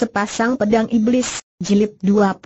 Sepasang Pedang Iblis, Jilid 21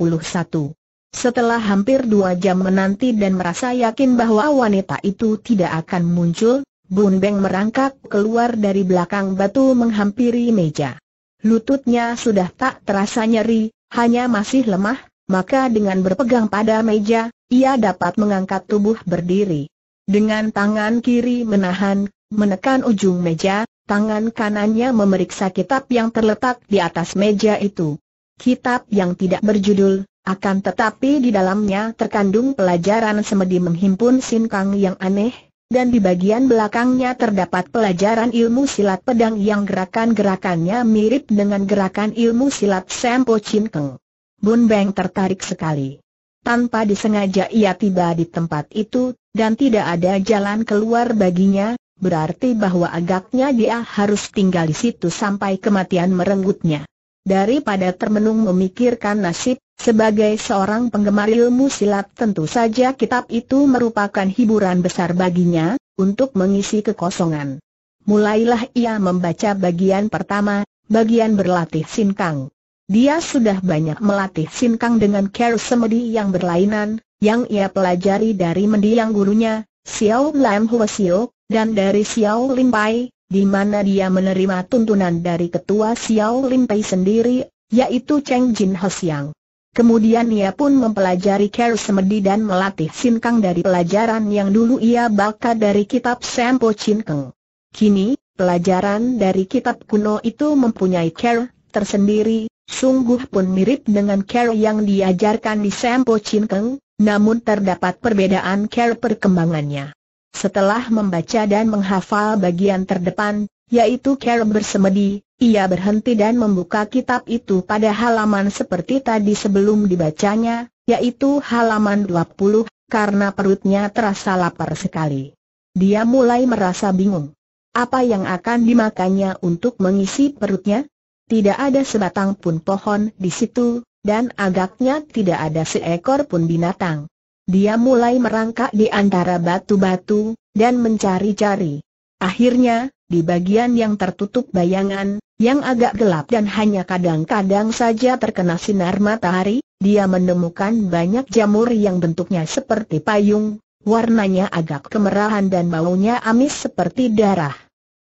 Setelah hampir dua jam menanti dan merasa yakin bahwa wanita itu tidak akan muncul, Bun Beng merangkak keluar dari belakang batu menghampiri meja. Lututnya sudah tak terasa nyeri, hanya masih lemah, maka dengan berpegang pada meja, ia dapat mengangkat tubuh berdiri. Dengan tangan kiri menahan, menekan ujung meja, Tangan kanannya memeriksa kitab yang terletak di atas meja itu. Kitab yang tidak berjudul, akan tetapi di dalamnya terkandung pelajaran semedi menghimpun sinkang yang aneh, dan di bagian belakangnya terdapat pelajaran ilmu silat pedang yang gerakan-gerakannya mirip dengan gerakan ilmu silat Sempo Cinkeng. Bun Beng tertarik sekali. Tanpa disengaja ia tiba di tempat itu, dan tidak ada jalan keluar baginya, berarti bahwa agaknya dia harus tinggal di situ sampai kematian merenggutnya. Daripada termenung memikirkan nasib, sebagai seorang penggemar ilmu silat tentu saja kitab itu merupakan hiburan besar baginya, untuk mengisi kekosongan. Mulailah ia membaca bagian pertama, bagian berlatih sinkang. Dia sudah banyak melatih sinkang dengan care semedi yang berlainan, yang ia pelajari dari mendiang gurunya, Xiao Lam Hua Siok. Dan dari Xiao Limpai, di mana dia menerima tuntunan dari ketua Xiao Limpai sendiri, yaitu Cheng Jin He Kemudian ia pun mempelajari Kero Semedi dan melatih Sinkang dari pelajaran yang dulu ia baca dari kitab Sampo Keng. Kini, pelajaran dari kitab kuno itu mempunyai Kero tersendiri, sungguh pun mirip dengan Kero yang diajarkan di Sampo Keng, namun terdapat perbedaan Kero perkembangannya. Setelah membaca dan menghafal bagian terdepan, yaitu Kerem bersemedi, ia berhenti dan membuka kitab itu pada halaman seperti tadi sebelum dibacanya, yaitu halaman 20, karena perutnya terasa lapar sekali. Dia mulai merasa bingung. Apa yang akan dimakannya untuk mengisi perutnya? Tidak ada sebatang pun pohon di situ, dan agaknya tidak ada seekor pun binatang. Dia mulai merangkak di antara batu-batu, dan mencari-cari. Akhirnya, di bagian yang tertutup bayangan, yang agak gelap dan hanya kadang-kadang saja terkena sinar matahari, dia menemukan banyak jamur yang bentuknya seperti payung, warnanya agak kemerahan dan baunya amis seperti darah.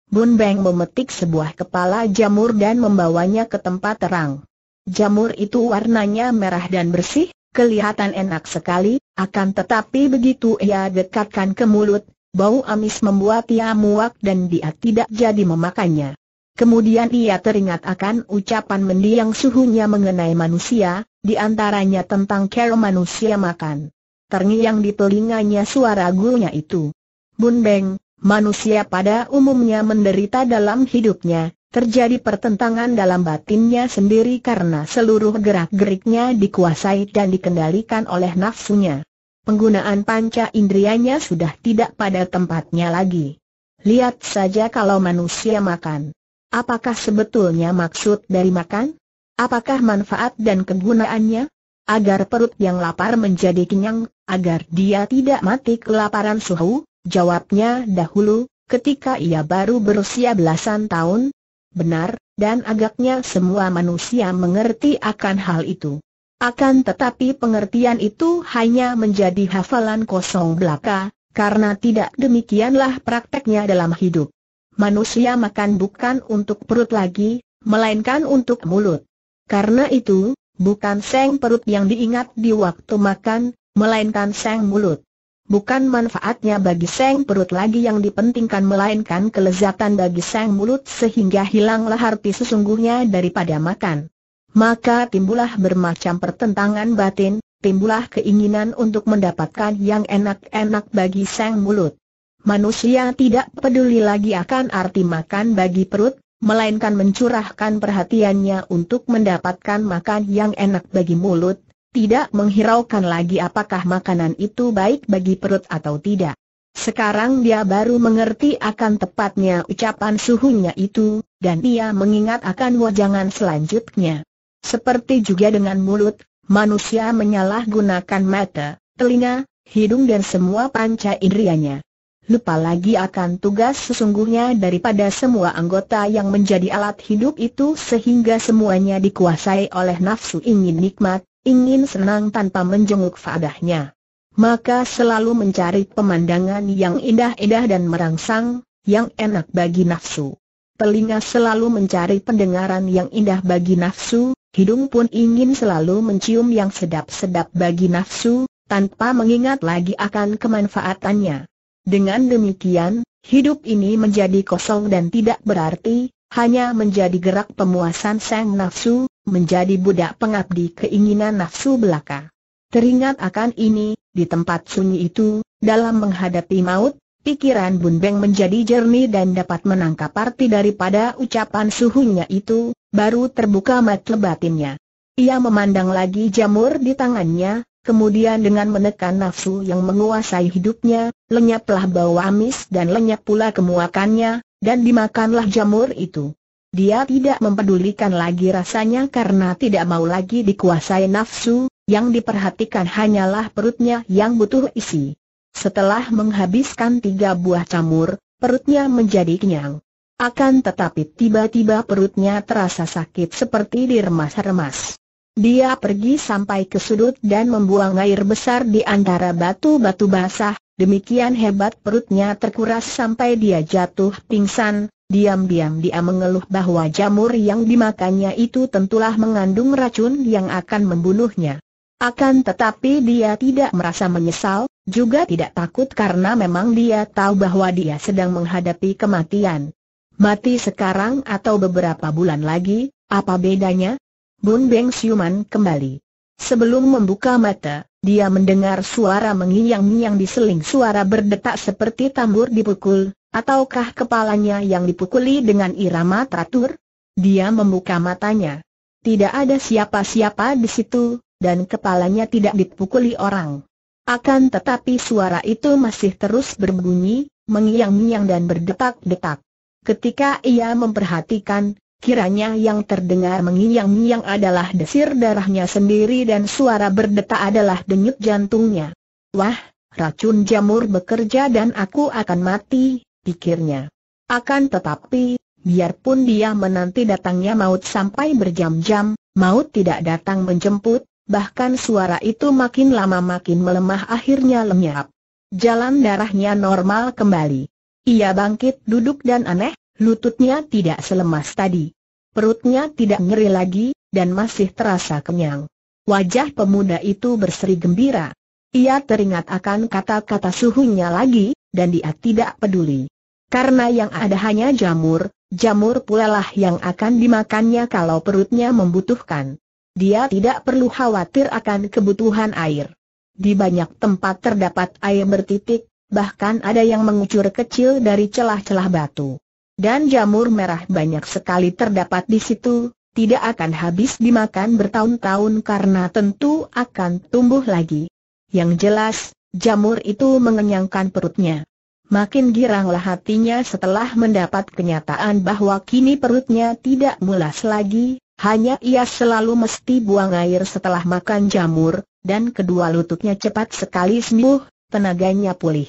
Bun Beng memetik sebuah kepala jamur dan membawanya ke tempat terang. Jamur itu warnanya merah dan bersih, kelihatan enak sekali, akan tetapi begitu ia dekatkan ke mulut, bau amis membuat ia muak dan dia tidak jadi memakannya. Kemudian ia teringat akan ucapan mendiang suhunya mengenai manusia, di antaranya tentang cara manusia makan. Terngiang di telinganya suara gurunya itu. Bun Beng, manusia pada umumnya menderita dalam hidupnya, Terjadi pertentangan dalam batinnya sendiri karena seluruh gerak-geriknya dikuasai dan dikendalikan oleh nafsunya. Penggunaan panca indrianya sudah tidak pada tempatnya lagi. Lihat saja kalau manusia makan. Apakah sebetulnya maksud dari makan? Apakah manfaat dan kegunaannya? Agar perut yang lapar menjadi kenyang, agar dia tidak mati kelaparan suhu? Jawabnya dahulu, ketika ia baru berusia belasan tahun, benar, dan agaknya semua manusia mengerti akan hal itu. Akan tetapi pengertian itu hanya menjadi hafalan kosong belaka, karena tidak demikianlah prakteknya dalam hidup. Manusia makan bukan untuk perut lagi, melainkan untuk mulut. Karena itu, bukan seng perut yang diingat di waktu makan, melainkan seng mulut. Bukan manfaatnya bagi Seng perut lagi yang dipentingkan melainkan kelezatan bagi Seng mulut sehingga hilanglah arti sesungguhnya daripada makan. Maka timbullah bermacam pertentangan batin, timbullah keinginan untuk mendapatkan yang enak-enak bagi seng mulut. Manusia tidak peduli lagi akan arti makan bagi perut, melainkan mencurahkan perhatiannya untuk mendapatkan makan yang enak bagi mulut, tidak menghiraukan lagi apakah makanan itu baik bagi perut atau tidak. Sekarang dia baru mengerti akan tepatnya ucapan suhunya itu, dan ia mengingat akan wajangan selanjutnya. Seperti juga dengan mulut, manusia menyalahgunakan mata, telinga, hidung dan semua panca indrianya. Lupa lagi akan tugas sesungguhnya daripada semua anggota yang menjadi alat hidup itu sehingga semuanya dikuasai oleh nafsu ingin nikmat, ingin senang tanpa menjenguk fadahnya. Maka selalu mencari pemandangan yang indah-indah dan merangsang, yang enak bagi nafsu. Telinga selalu mencari pendengaran yang indah bagi nafsu, hidung pun ingin selalu mencium yang sedap-sedap bagi nafsu, tanpa mengingat lagi akan kemanfaatannya. Dengan demikian, hidup ini menjadi kosong dan tidak berarti, hanya menjadi gerak pemuasan sang nafsu, menjadi budak pengabdi keinginan nafsu belaka. Teringat akan ini, di tempat sunyi itu, dalam menghadapi maut, pikiran Bun Beng menjadi jernih dan dapat menangkap arti daripada ucapan suhunya itu, baru terbuka mata batinnya. Ia memandang lagi jamur di tangannya, kemudian dengan menekan nafsu yang menguasai hidupnya, lenyaplah bau amis dan lenyap pula kemuakannya, dan dimakanlah jamur itu. Dia tidak mempedulikan lagi rasanya karena tidak mau lagi dikuasai nafsu, yang diperhatikan hanyalah perutnya yang butuh isi. Setelah menghabiskan tiga buah camur, perutnya menjadi kenyang. Akan tetapi tiba-tiba perutnya terasa sakit seperti diremas-remas. Dia pergi sampai ke sudut dan membuang air besar di antara batu-batu basah, demikian hebat perutnya terkuras sampai dia jatuh pingsan, Diam-diam dia mengeluh bahwa jamur yang dimakannya itu tentulah mengandung racun yang akan membunuhnya. Akan tetapi dia tidak merasa menyesal, juga tidak takut karena memang dia tahu bahwa dia sedang menghadapi kematian. Mati sekarang atau beberapa bulan lagi, apa bedanya? Bun Beng Siuman kembali. Sebelum membuka mata, dia mendengar suara mengiang-ngiang diseling suara berdetak seperti tambur dipukul, Ataukah kepalanya yang dipukuli dengan irama teratur? Dia membuka matanya. Tidak ada siapa-siapa di situ, dan kepalanya tidak dipukuli orang. Akan tetapi suara itu masih terus berbunyi, mengiang-ngiang dan berdetak-detak. Ketika ia memperhatikan, kiranya yang terdengar mengiang-ngiang adalah desir darahnya sendiri dan suara berdetak adalah denyut jantungnya. Wah, racun jamur bekerja dan aku akan mati, pikirnya. Akan tetapi, biarpun dia menanti datangnya maut sampai berjam-jam, maut tidak datang menjemput, bahkan suara itu makin lama makin melemah akhirnya lenyap. Jalan darahnya normal kembali. Ia bangkit duduk dan aneh, lututnya tidak selemas tadi. Perutnya tidak ngeri lagi, dan masih terasa kenyang. Wajah pemuda itu berseri gembira. Ia teringat akan kata-kata suhunya lagi, dan dia tidak peduli. Karena yang ada hanya jamur, jamur pula lah yang akan dimakannya kalau perutnya membutuhkan. Dia tidak perlu khawatir akan kebutuhan air. Di banyak tempat terdapat air bertitik, bahkan ada yang mengucur kecil dari celah-celah batu. Dan jamur merah banyak sekali terdapat di situ, tidak akan habis dimakan bertahun-tahun karena tentu akan tumbuh lagi. Yang jelas, jamur itu mengenyangkan perutnya. Makin giranglah hatinya setelah mendapat kenyataan bahwa kini perutnya tidak mulas lagi, hanya ia selalu mesti buang air setelah makan jamur, dan kedua lututnya cepat sekali sembuh, tenaganya pulih.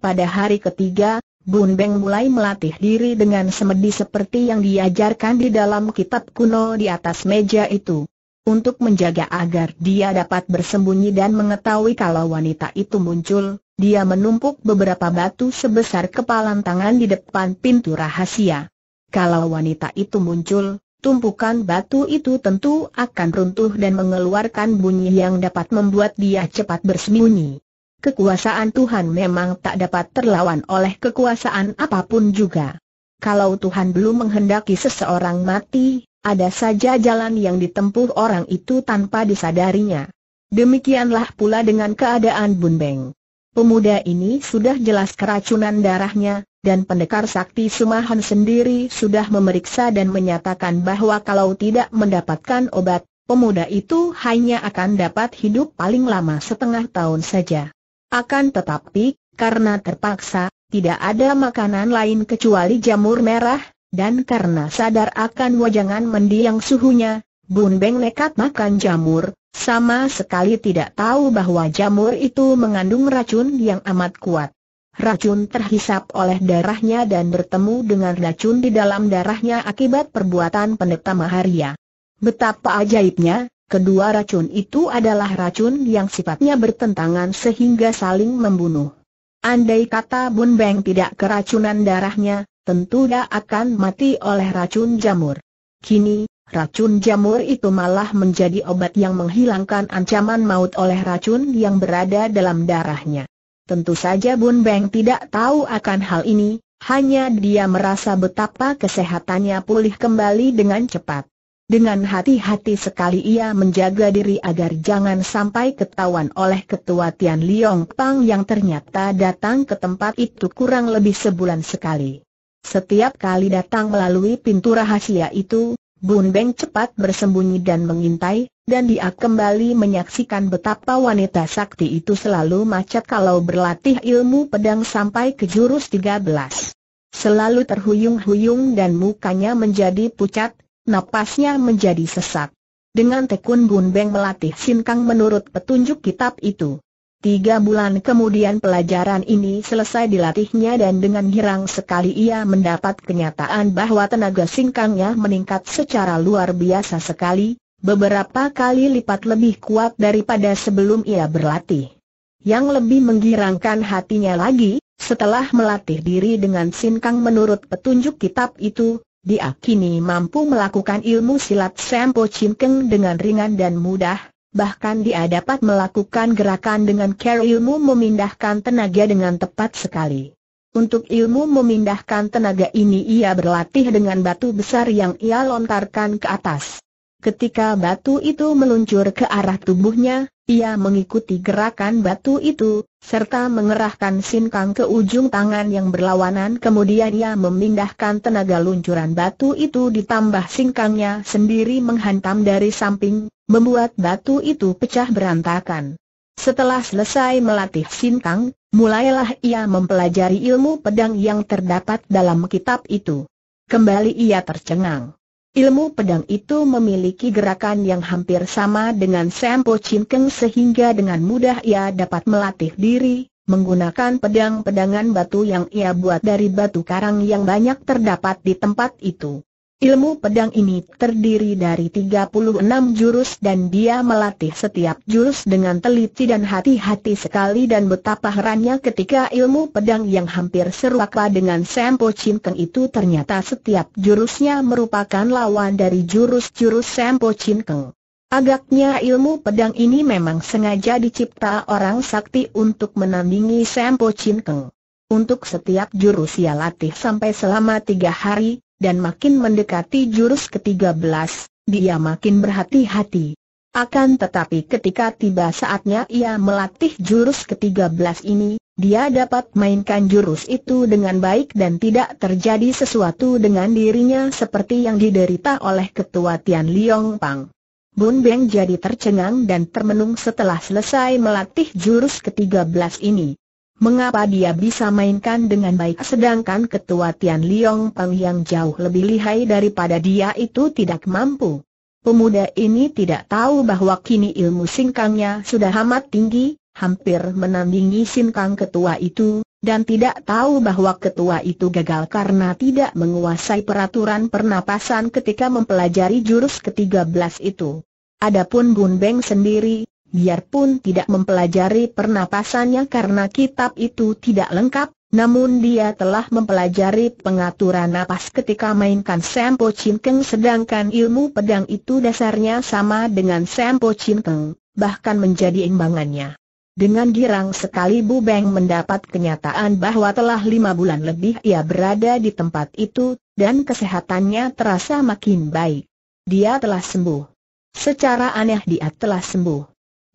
Pada hari ketiga, Bun Beng mulai melatih diri dengan semedi seperti yang diajarkan di dalam kitab kuno di atas meja itu untuk menjaga agar dia dapat bersembunyi dan mengetahui kalau wanita itu muncul, dia menumpuk beberapa batu sebesar kepalan tangan di depan pintu rahasia. Kalau wanita itu muncul, tumpukan batu itu tentu akan runtuh dan mengeluarkan bunyi yang dapat membuat dia cepat bersembunyi. Kekuasaan Tuhan memang tak dapat terlawan oleh kekuasaan apapun juga. Kalau Tuhan belum menghendaki seseorang mati, ada saja jalan yang ditempuh orang itu tanpa disadarinya. Demikianlah pula dengan keadaan Beng. Pemuda ini sudah jelas keracunan darahnya, dan pendekar sakti Sumahan sendiri sudah memeriksa dan menyatakan bahwa kalau tidak mendapatkan obat, pemuda itu hanya akan dapat hidup paling lama setengah tahun saja. Akan tetapi, karena terpaksa, tidak ada makanan lain kecuali jamur merah, dan karena sadar akan wajangan mendiang suhunya, Bun Beng nekat makan jamur, sama sekali tidak tahu bahwa jamur itu mengandung racun yang amat kuat. Racun terhisap oleh darahnya dan bertemu dengan racun di dalam darahnya akibat perbuatan pendeta Maharia. Betapa ajaibnya, kedua racun itu adalah racun yang sifatnya bertentangan sehingga saling membunuh. Andai kata Bun Beng tidak keracunan darahnya, tentu dia akan mati oleh racun jamur. Kini, racun jamur itu malah menjadi obat yang menghilangkan ancaman maut oleh racun yang berada dalam darahnya. Tentu saja Bun Beng tidak tahu akan hal ini, hanya dia merasa betapa kesehatannya pulih kembali dengan cepat. Dengan hati-hati sekali ia menjaga diri agar jangan sampai ketahuan oleh ketua Tian Liong Pang yang ternyata datang ke tempat itu kurang lebih sebulan sekali. Setiap kali datang melalui pintu rahasia itu, Bun Beng cepat bersembunyi dan mengintai, dan dia kembali menyaksikan betapa wanita sakti itu selalu macet kalau berlatih ilmu pedang sampai ke jurus 13. Selalu terhuyung-huyung dan mukanya menjadi pucat, napasnya menjadi sesak. Dengan tekun Bun Beng melatih Sin Kang menurut petunjuk kitab itu. Tiga bulan kemudian pelajaran ini selesai dilatihnya dan dengan girang sekali ia mendapat kenyataan bahwa tenaga singkangnya meningkat secara luar biasa sekali, beberapa kali lipat lebih kuat daripada sebelum ia berlatih. Yang lebih menggirangkan hatinya lagi, setelah melatih diri dengan singkang menurut petunjuk kitab itu, dia kini mampu melakukan ilmu silat Sempo Chinkeng dengan ringan dan mudah, bahkan dia dapat melakukan gerakan dengan care ilmu memindahkan tenaga dengan tepat sekali. Untuk ilmu memindahkan tenaga ini ia berlatih dengan batu besar yang ia lontarkan ke atas. Ketika batu itu meluncur ke arah tubuhnya, ia mengikuti gerakan batu itu, serta mengerahkan sinkang ke ujung tangan yang berlawanan kemudian ia memindahkan tenaga luncuran batu itu ditambah sinkangnya sendiri menghantam dari samping, membuat batu itu pecah berantakan. Setelah selesai melatih sinkang, mulailah ia mempelajari ilmu pedang yang terdapat dalam kitab itu. Kembali ia tercengang. Ilmu pedang itu memiliki gerakan yang hampir sama dengan Sampo Cinkeng sehingga dengan mudah ia dapat melatih diri, menggunakan pedang-pedangan batu yang ia buat dari batu karang yang banyak terdapat di tempat itu. Ilmu pedang ini terdiri dari 36 jurus dan dia melatih setiap jurus dengan teliti dan hati-hati sekali dan betapa herannya ketika ilmu pedang yang hampir serupa dengan Sempo Cinkeng itu ternyata setiap jurusnya merupakan lawan dari jurus-jurus Sempo Cinkeng. Agaknya ilmu pedang ini memang sengaja dicipta orang sakti untuk menandingi Sempo Cinkeng. Untuk setiap jurus ia latih sampai selama tiga hari, dan makin mendekati jurus ke-13, dia makin berhati-hati. Akan tetapi ketika tiba saatnya ia melatih jurus ke-13 ini, dia dapat mainkan jurus itu dengan baik dan tidak terjadi sesuatu dengan dirinya seperti yang diderita oleh ketua Tian Liong Pang. Bun Beng jadi tercengang dan termenung setelah selesai melatih jurus ke-13 ini. Mengapa dia bisa mainkan dengan baik sedangkan ketua Tian Liong Peng yang jauh lebih lihai daripada dia itu tidak mampu? Pemuda ini tidak tahu bahwa kini ilmu singkangnya sudah amat tinggi, hampir menandingi singkang ketua itu, dan tidak tahu bahwa ketua itu gagal karena tidak menguasai peraturan pernapasan ketika mempelajari jurus ke-13 itu. Adapun Bun Beng sendiri, biarpun tidak mempelajari pernapasannya karena kitab itu tidak lengkap, namun dia telah mempelajari pengaturan napas ketika mainkan Sempo Cinkeng sedangkan ilmu pedang itu dasarnya sama dengan Sempo Cinkeng, bahkan menjadi imbangannya. Dengan girang sekali Bu Beng mendapat kenyataan bahwa telah lima bulan lebih ia berada di tempat itu, dan kesehatannya terasa makin baik. Dia telah sembuh. Secara aneh dia telah sembuh.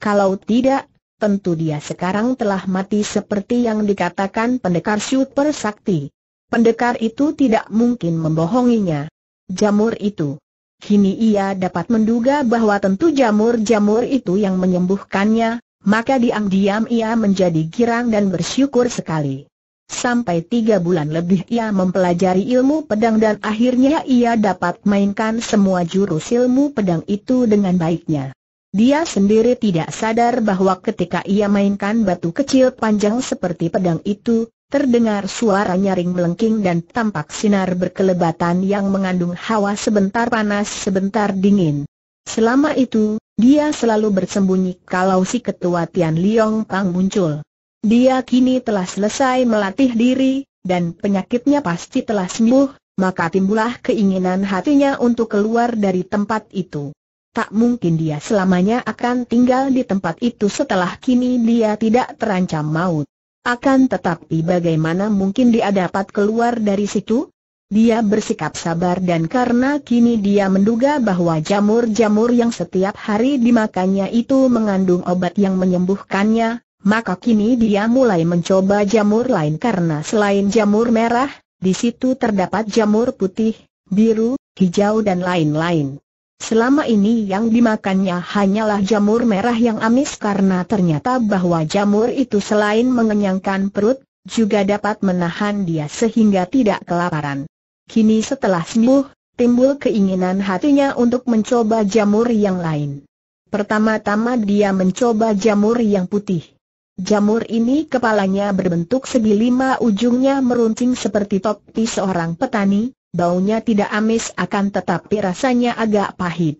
Kalau tidak, tentu dia sekarang telah mati seperti yang dikatakan pendekar super sakti. Pendekar itu tidak mungkin membohonginya. Jamur itu. Kini ia dapat menduga bahwa tentu jamur-jamur itu yang menyembuhkannya, maka diam-diam ia menjadi girang dan bersyukur sekali. Sampai tiga bulan lebih ia mempelajari ilmu pedang dan akhirnya ia dapat mainkan semua jurus ilmu pedang itu dengan baiknya. Dia sendiri tidak sadar bahwa ketika ia mainkan batu kecil panjang seperti pedang itu, terdengar suara nyaring melengking dan tampak sinar berkelebatan yang mengandung hawa sebentar panas sebentar dingin. Selama itu, dia selalu bersembunyi kalau si ketua Tian Liong Pang muncul. Dia kini telah selesai melatih diri, dan penyakitnya pasti telah sembuh, maka timbulah keinginan hatinya untuk keluar dari tempat itu. Tak mungkin dia selamanya akan tinggal di tempat itu setelah kini dia tidak terancam maut. Akan tetapi bagaimana mungkin dia dapat keluar dari situ? Dia bersikap sabar dan karena kini dia menduga bahwa jamur-jamur yang setiap hari dimakannya itu mengandung obat yang menyembuhkannya, maka kini dia mulai mencoba jamur lain karena selain jamur merah, di situ terdapat jamur putih, biru, hijau dan lain-lain. Selama ini yang dimakannya hanyalah jamur merah yang amis karena ternyata bahwa jamur itu selain mengenyangkan perut, juga dapat menahan dia sehingga tidak kelaparan. Kini setelah sembuh, timbul keinginan hatinya untuk mencoba jamur yang lain. Pertama-tama dia mencoba jamur yang putih. Jamur ini kepalanya berbentuk segi lima ujungnya meruncing seperti topi seorang petani, Baunya tidak amis akan tetapi rasanya agak pahit.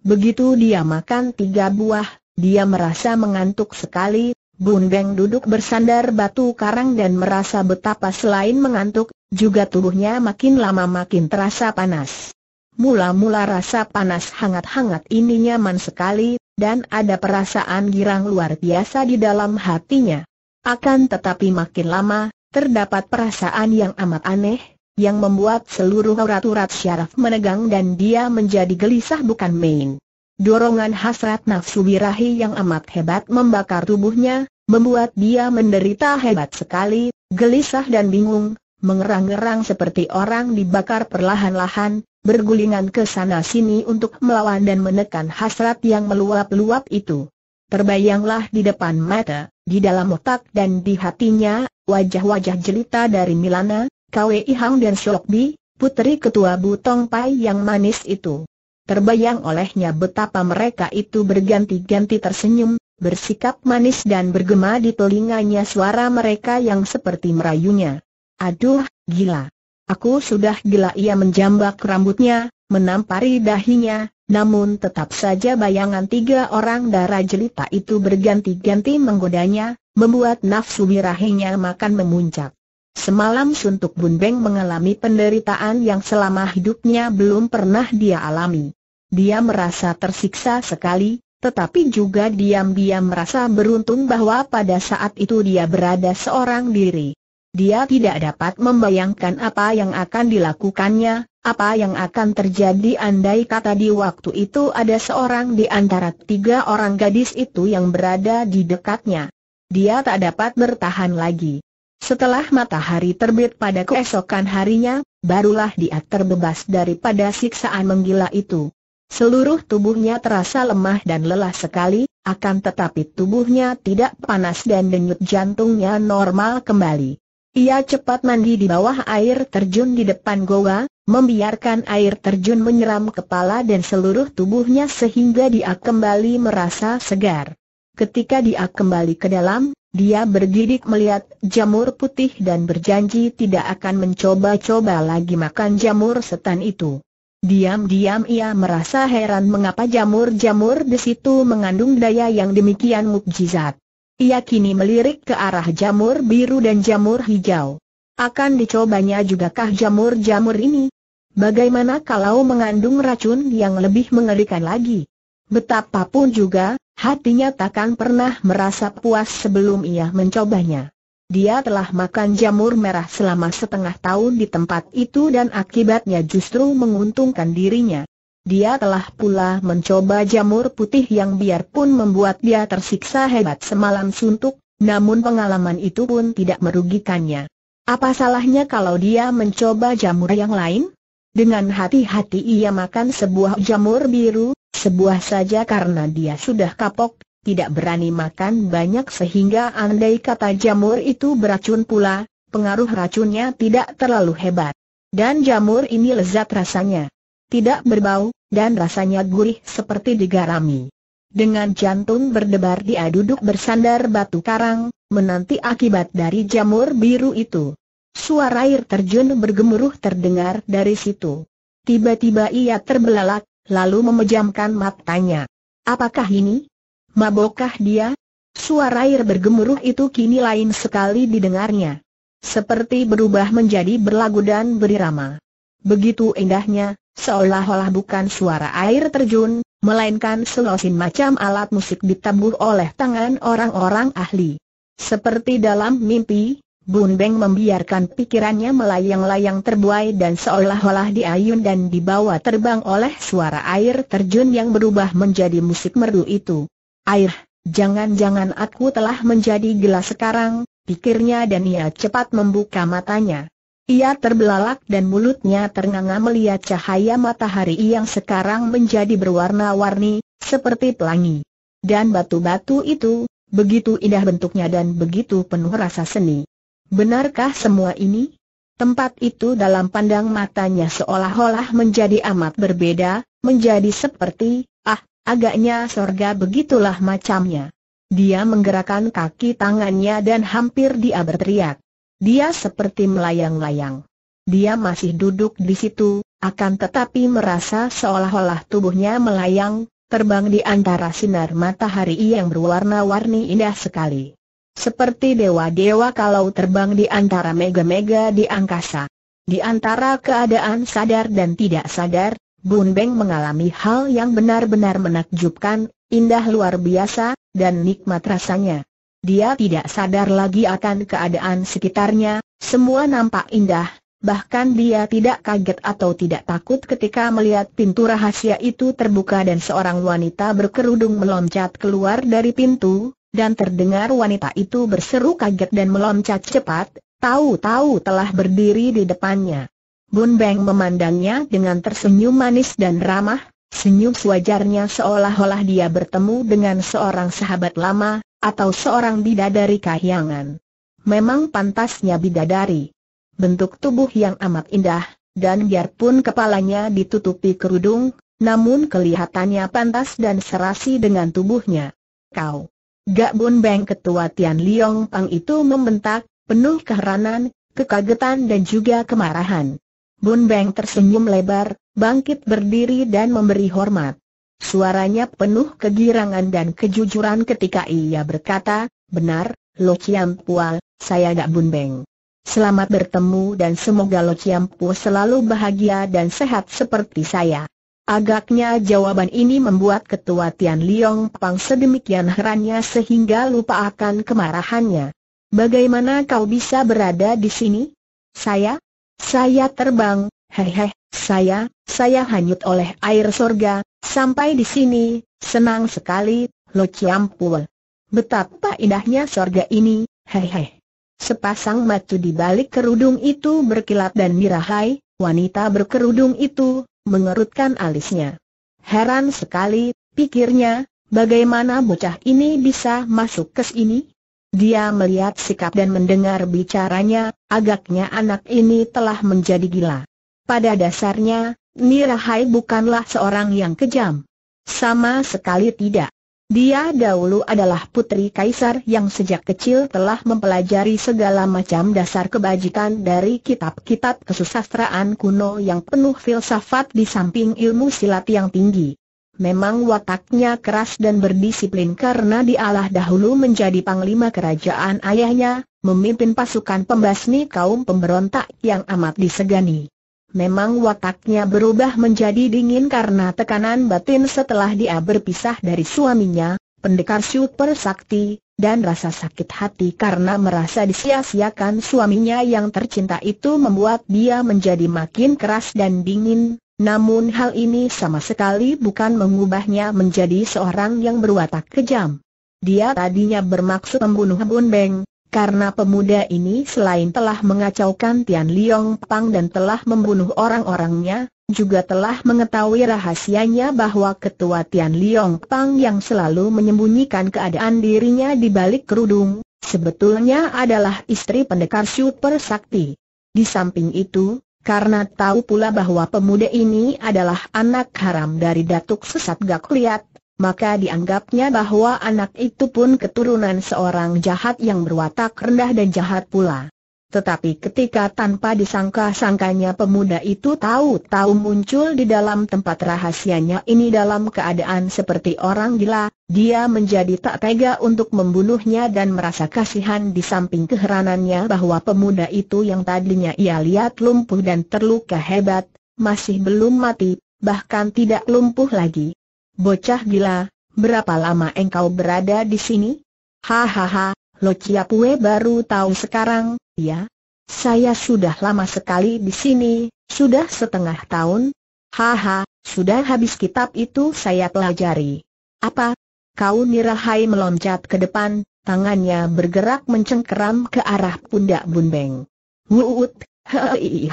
Begitu dia makan tiga buah, dia merasa mengantuk sekali, Bun duduk bersandar batu karang dan merasa betapa selain mengantuk, juga tubuhnya makin lama makin terasa panas. Mula-mula rasa panas hangat-hangat ini nyaman sekali, dan ada perasaan girang luar biasa di dalam hatinya. Akan tetapi makin lama, terdapat perasaan yang amat aneh, yang membuat seluruh urat-urat syaraf menegang dan dia menjadi gelisah bukan main. Dorongan hasrat nafsu birahi yang amat hebat membakar tubuhnya, membuat dia menderita hebat sekali, gelisah dan bingung, mengerang ngerang seperti orang dibakar perlahan-lahan, bergulingan ke sana-sini untuk melawan dan menekan hasrat yang meluap-luap itu. Terbayanglah di depan mata, di dalam otak dan di hatinya, wajah-wajah jelita dari Milana, Kwei Hang dan Bi, putri ketua Butong Pai yang manis itu. Terbayang olehnya betapa mereka itu berganti-ganti tersenyum, bersikap manis dan bergema di telinganya suara mereka yang seperti merayunya. Aduh, gila. Aku sudah gila ia menjambak rambutnya, menampari dahinya, namun tetap saja bayangan tiga orang darah jelita itu berganti-ganti menggodanya, membuat nafsu birahinya makan memuncak. Semalam Suntuk Beng mengalami penderitaan yang selama hidupnya belum pernah dia alami. Dia merasa tersiksa sekali, tetapi juga diam-diam merasa beruntung bahwa pada saat itu dia berada seorang diri. Dia tidak dapat membayangkan apa yang akan dilakukannya, apa yang akan terjadi andai kata di waktu itu ada seorang di antara tiga orang gadis itu yang berada di dekatnya. Dia tak dapat bertahan lagi. Setelah matahari terbit pada keesokan harinya, barulah dia terbebas daripada siksaan menggila itu. Seluruh tubuhnya terasa lemah dan lelah sekali, akan tetapi tubuhnya tidak panas dan denyut jantungnya normal kembali. Ia cepat mandi di bawah air terjun di depan goa, membiarkan air terjun menyeram kepala dan seluruh tubuhnya sehingga dia kembali merasa segar. Ketika dia kembali ke dalam, dia bergidik melihat jamur putih dan berjanji tidak akan mencoba-coba lagi makan jamur setan itu. Diam-diam ia merasa heran mengapa jamur-jamur di situ mengandung daya yang demikian mukjizat. Ia kini melirik ke arah jamur biru dan jamur hijau. Akan dicobanya jugakah jamur-jamur ini? Bagaimana kalau mengandung racun yang lebih mengerikan lagi? Betapapun juga, hatinya takkan pernah merasa puas sebelum ia mencobanya. Dia telah makan jamur merah selama setengah tahun di tempat itu dan akibatnya justru menguntungkan dirinya. Dia telah pula mencoba jamur putih yang biarpun membuat dia tersiksa hebat semalam suntuk, namun pengalaman itu pun tidak merugikannya. Apa salahnya kalau dia mencoba jamur yang lain? Dengan hati-hati ia makan sebuah jamur biru, sebuah saja karena dia sudah kapok, tidak berani makan banyak sehingga andai kata jamur itu beracun pula, pengaruh racunnya tidak terlalu hebat. Dan jamur ini lezat rasanya. Tidak berbau, dan rasanya gurih seperti digarami. Dengan jantung berdebar dia duduk bersandar batu karang, menanti akibat dari jamur biru itu. Suara air terjun bergemuruh terdengar dari situ. Tiba-tiba ia terbelalak, lalu memejamkan matanya. Apakah ini? Mabokkah dia? Suara air bergemuruh itu kini lain sekali didengarnya. Seperti berubah menjadi berlagu dan berirama. Begitu indahnya, seolah-olah bukan suara air terjun, melainkan selosin macam alat musik ditabuh oleh tangan orang-orang ahli. Seperti dalam mimpi, Bun Beng membiarkan pikirannya melayang-layang terbuai dan seolah-olah diayun dan dibawa terbang oleh suara air terjun yang berubah menjadi musik merdu itu. Air, jangan-jangan aku telah menjadi gila sekarang, pikirnya dan ia cepat membuka matanya. Ia terbelalak dan mulutnya ternganga melihat cahaya matahari yang sekarang menjadi berwarna-warni, seperti pelangi. Dan batu-batu itu, begitu indah bentuknya dan begitu penuh rasa seni. Benarkah semua ini? Tempat itu dalam pandang matanya seolah-olah menjadi amat berbeda, menjadi seperti, ah, agaknya sorga begitulah macamnya. Dia menggerakkan kaki tangannya dan hampir dia berteriak. Dia seperti melayang-layang. Dia masih duduk di situ, akan tetapi merasa seolah-olah tubuhnya melayang, terbang di antara sinar matahari yang berwarna-warni indah sekali. Seperti dewa-dewa kalau terbang di antara mega-mega di angkasa. Di antara keadaan sadar dan tidak sadar, Bun Beng mengalami hal yang benar-benar menakjubkan, indah luar biasa, dan nikmat rasanya. Dia tidak sadar lagi akan keadaan sekitarnya, semua nampak indah, bahkan dia tidak kaget atau tidak takut ketika melihat pintu rahasia itu terbuka dan seorang wanita berkerudung meloncat keluar dari pintu, dan terdengar wanita itu berseru kaget dan meloncat cepat, tahu-tahu telah berdiri di depannya. Bun Beng memandangnya dengan tersenyum manis dan ramah, senyum sewajarnya seolah-olah dia bertemu dengan seorang sahabat lama, atau seorang bidadari kahyangan. Memang pantasnya bidadari. Bentuk tubuh yang amat indah, dan biarpun kepalanya ditutupi kerudung, namun kelihatannya pantas dan serasi dengan tubuhnya. Kau Gak Bun Beng ketua Tian Liong Pang itu membentak, penuh keheranan, kekagetan dan juga kemarahan. Bun Beng tersenyum lebar, bangkit berdiri dan memberi hormat. Suaranya penuh kegirangan dan kejujuran ketika ia berkata, benar, Lo Chiam Pual, saya Gak Bun Beng. Selamat bertemu dan semoga Lo Chiam Pua selalu bahagia dan sehat seperti saya. Agaknya jawaban ini membuat ketua Tian Liong Pang sedemikian herannya sehingga lupa akan kemarahannya. Bagaimana kau bisa berada di sini? Saya? Saya terbang, hehe, saya, saya hanyut oleh air sorga, sampai di sini, senang sekali, Lo ciampul. Betapa indahnya sorga ini, hehe. Sepasang matu di balik kerudung itu berkilat dan dirahai, wanita berkerudung itu, mengerutkan alisnya. Heran sekali, pikirnya, bagaimana bocah ini bisa masuk ke sini? Dia melihat sikap dan mendengar bicaranya, agaknya anak ini telah menjadi gila. Pada dasarnya, Nirahai bukanlah seorang yang kejam. Sama sekali tidak. Dia dahulu adalah putri kaisar yang sejak kecil telah mempelajari segala macam dasar kebajikan dari kitab-kitab kesusastraan kuno yang penuh filsafat di samping ilmu silat yang tinggi. Memang wataknya keras dan berdisiplin karena dialah dahulu menjadi panglima kerajaan ayahnya, memimpin pasukan pembasmi kaum pemberontak yang amat disegani. Memang wataknya berubah menjadi dingin karena tekanan batin setelah dia berpisah dari suaminya, pendekar super sakti, dan rasa sakit hati karena merasa disia-siakan suaminya yang tercinta itu membuat dia menjadi makin keras dan dingin, namun hal ini sama sekali bukan mengubahnya menjadi seorang yang berwatak kejam. Dia tadinya bermaksud membunuh Bun Beng, karena pemuda ini selain telah mengacaukan Tian Liong Pang dan telah membunuh orang-orangnya, juga telah mengetahui rahasianya bahwa ketua Tian Liong Pang yang selalu menyembunyikan keadaan dirinya di balik kerudung, sebetulnya adalah istri pendekar super sakti. Di samping itu, karena tahu pula bahwa pemuda ini adalah anak haram dari Datuk Sesat Gak Liat, maka dianggapnya bahwa anak itu pun keturunan seorang jahat yang berwatak rendah dan jahat pula. Tetapi ketika tanpa disangka-sangkanya pemuda itu tahu-tahu muncul di dalam tempat rahasianya ini dalam keadaan seperti orang gila, dia menjadi tak tega untuk membunuhnya dan merasa kasihan di samping keheranannya bahwa pemuda itu yang tadinya ia lihat lumpuh dan terluka hebat, masih belum mati, bahkan tidak lumpuh lagi. Bocah gila, berapa lama engkau berada di sini? Hahaha, Lo Chiapue baru tahu sekarang, ya? Saya sudah lama sekali di sini, sudah setengah tahun. Haha, sudah habis kitab itu saya pelajari. Apa? Kau nirahai meloncat ke depan, tangannya bergerak mencengkeram ke arah pundak Bunbeng. Wuut, hei,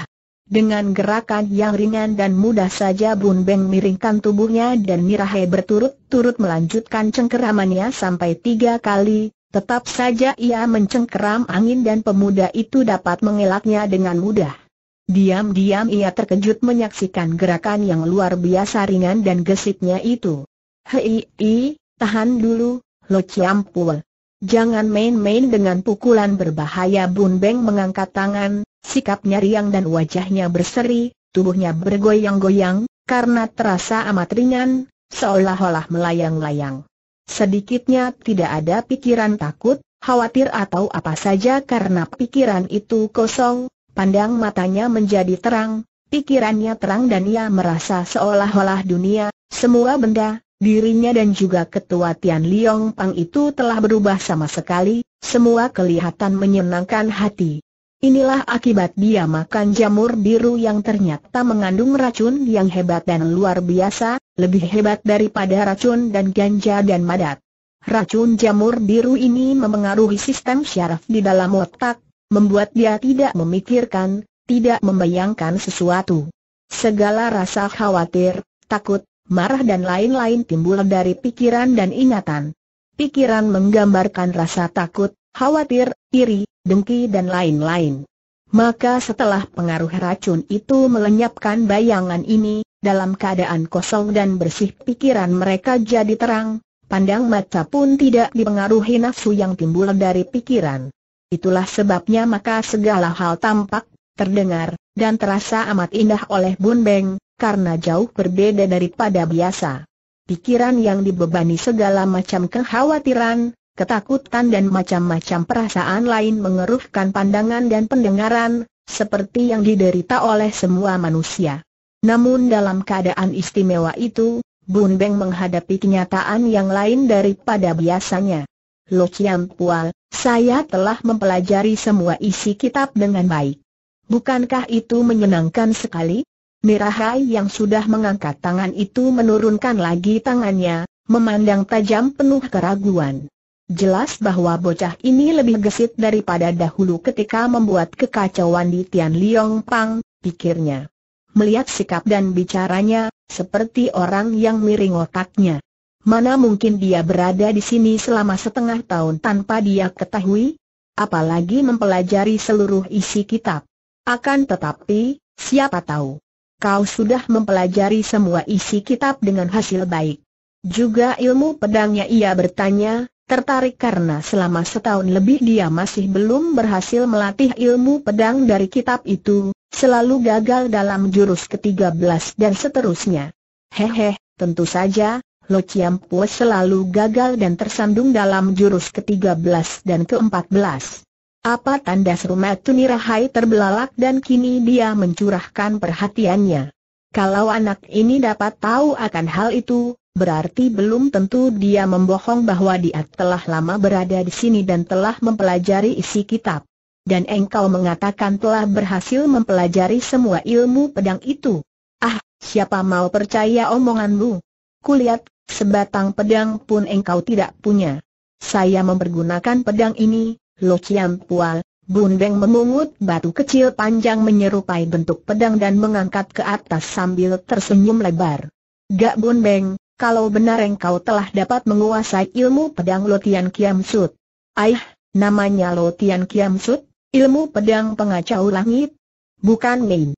dengan gerakan yang ringan dan mudah saja Bun Beng miringkan tubuhnya dan Mirahe berturut-turut melanjutkan cengkeramannya sampai tiga kali, tetap saja ia mencengkeram angin dan pemuda itu dapat mengelaknya dengan mudah. Diam-diam ia terkejut menyaksikan gerakan yang luar biasa ringan dan gesitnya itu. Hei, i, tahan dulu, lo ciampul. Jangan main-main dengan pukulan berbahaya Bun Beng mengangkat tangan, Sikapnya riang dan wajahnya berseri, tubuhnya bergoyang-goyang, karena terasa amat ringan, seolah-olah melayang-layang. Sedikitnya tidak ada pikiran takut, khawatir atau apa saja karena pikiran itu kosong, pandang matanya menjadi terang, pikirannya terang dan ia merasa seolah-olah dunia, semua benda, dirinya dan juga ketua Tian Liong Pang itu telah berubah sama sekali, semua kelihatan menyenangkan hati. Inilah akibat dia makan jamur biru yang ternyata mengandung racun yang hebat dan luar biasa, lebih hebat daripada racun dan ganja dan madat. Racun jamur biru ini memengaruhi sistem syaraf di dalam otak, membuat dia tidak memikirkan, tidak membayangkan sesuatu. Segala rasa khawatir, takut, marah dan lain-lain timbul dari pikiran dan ingatan. Pikiran menggambarkan rasa takut, khawatir, iri, dengki dan lain-lain. Maka setelah pengaruh racun itu melenyapkan bayangan ini, dalam keadaan kosong dan bersih pikiran mereka jadi terang, pandang mata pun tidak dipengaruhi nafsu yang timbul dari pikiran. Itulah sebabnya maka segala hal tampak, terdengar, dan terasa amat indah oleh Bun Beng, karena jauh berbeda daripada biasa. Pikiran yang dibebani segala macam kekhawatiran, ketakutan dan macam-macam perasaan lain mengeruhkan pandangan dan pendengaran, seperti yang diderita oleh semua manusia. Namun dalam keadaan istimewa itu, Bun Beng menghadapi kenyataan yang lain daripada biasanya. Lo Chiam Pual, saya telah mempelajari semua isi kitab dengan baik. Bukankah itu menyenangkan sekali? Mirahai yang sudah mengangkat tangan itu menurunkan lagi tangannya, memandang tajam penuh keraguan. Jelas bahwa bocah ini lebih gesit daripada dahulu ketika membuat kekacauan di Tian Liong Pang, pikirnya. Melihat sikap dan bicaranya, seperti orang yang miring otaknya. Mana mungkin dia berada di sini selama setengah tahun tanpa dia ketahui? Apalagi mempelajari seluruh isi kitab. Akan tetapi, siapa tahu? Kau sudah mempelajari semua isi kitab dengan hasil baik. Juga ilmu pedangnya ia bertanya, tertarik karena selama setahun lebih dia masih belum berhasil melatih ilmu pedang dari kitab itu, selalu gagal dalam jurus ke-13 dan seterusnya. Hehe, tentu saja, Lo Chiam Pue selalu gagal dan tersandung dalam jurus ke-13 dan ke-14. Apa tanda serumat Tunirahai terbelalak dan kini dia mencurahkan perhatiannya. Kalau anak ini dapat tahu akan hal itu, berarti belum tentu dia membohong bahwa dia telah lama berada di sini dan telah mempelajari isi kitab. Dan engkau mengatakan telah berhasil mempelajari semua ilmu pedang itu. Ah, siapa mau percaya omonganmu? Kulihat, sebatang pedang pun engkau tidak punya. Saya mempergunakan pedang ini, Lo Chiam Pual, Bundeng memungut batu kecil panjang menyerupai bentuk pedang dan mengangkat ke atas sambil tersenyum lebar. Gak Bundeng, kalau benar engkau telah dapat menguasai ilmu pedang Lotian Kiam Sut. Aih, namanya Lotian Kiam Sut, ilmu pedang pengacau langit? Bukan main.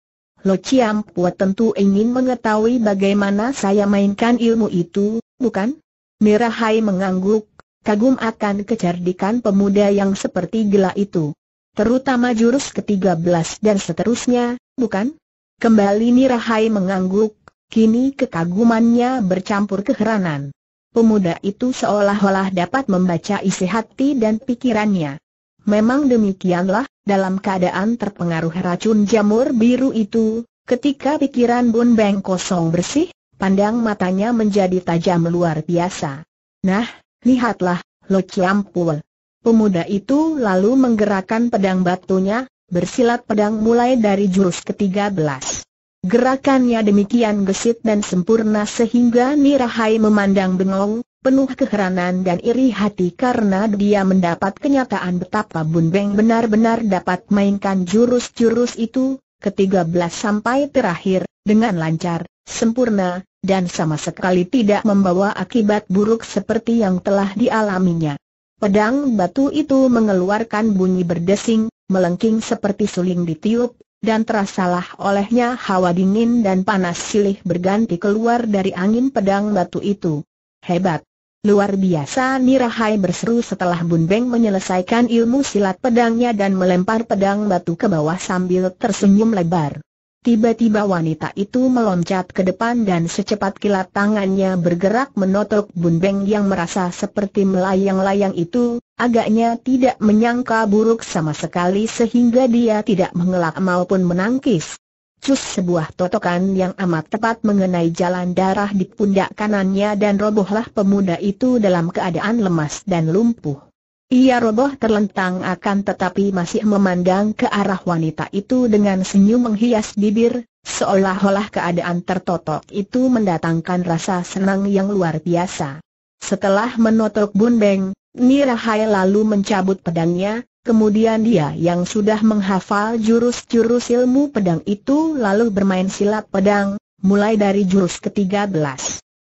Lo Chiam Pua tentu ingin mengetahui bagaimana saya mainkan ilmu itu, bukan? Mirahai mengangguk, kagum akan kecerdikan pemuda yang seperti gila itu. Terutama jurus ke-13 dan seterusnya, bukan? Kembali Mirahai mengangguk, Kini kekagumannya bercampur keheranan. Pemuda itu seolah-olah dapat membaca isi hati dan pikirannya. Memang demikianlah, dalam keadaan terpengaruh racun jamur biru itu, ketika pikiran Bun Beng kosong bersih, pandang matanya menjadi tajam luar biasa. Nah, lihatlah, Lo Ciampul. Pemuda itu lalu menggerakkan pedang batunya, bersilat pedang mulai dari jurus ke-13. Gerakannya demikian gesit dan sempurna sehingga Nirahai memandang bengong, penuh keheranan dan iri hati karena dia mendapat kenyataan betapa Bun Beng benar-benar dapat mainkan jurus-jurus itu, ketiga belas sampai terakhir, dengan lancar, sempurna, dan sama sekali tidak membawa akibat buruk seperti yang telah dialaminya. Pedang batu itu mengeluarkan bunyi berdesing, melengking seperti suling ditiup, dan terasalah olehnya hawa dingin dan panas silih berganti keluar dari angin pedang batu itu. Hebat! Luar biasa Nirahai berseru setelah Bun Beng menyelesaikan ilmu silat pedangnya dan melempar pedang batu ke bawah sambil tersenyum lebar. Tiba-tiba wanita itu meloncat ke depan dan secepat kilat tangannya bergerak menotok Beng yang merasa seperti melayang-layang itu, agaknya tidak menyangka buruk sama sekali sehingga dia tidak mengelak maupun menangkis. Cus sebuah totokan yang amat tepat mengenai jalan darah di pundak kanannya dan robohlah pemuda itu dalam keadaan lemas dan lumpuh. Ia roboh terlentang akan tetapi masih memandang ke arah wanita itu dengan senyum menghias bibir, seolah-olah keadaan tertotok itu mendatangkan rasa senang yang luar biasa. Setelah menotok Bunbeng, Nirahai lalu mencabut pedangnya, kemudian dia yang sudah menghafal jurus-jurus ilmu pedang itu lalu bermain silat pedang, mulai dari jurus ke-13.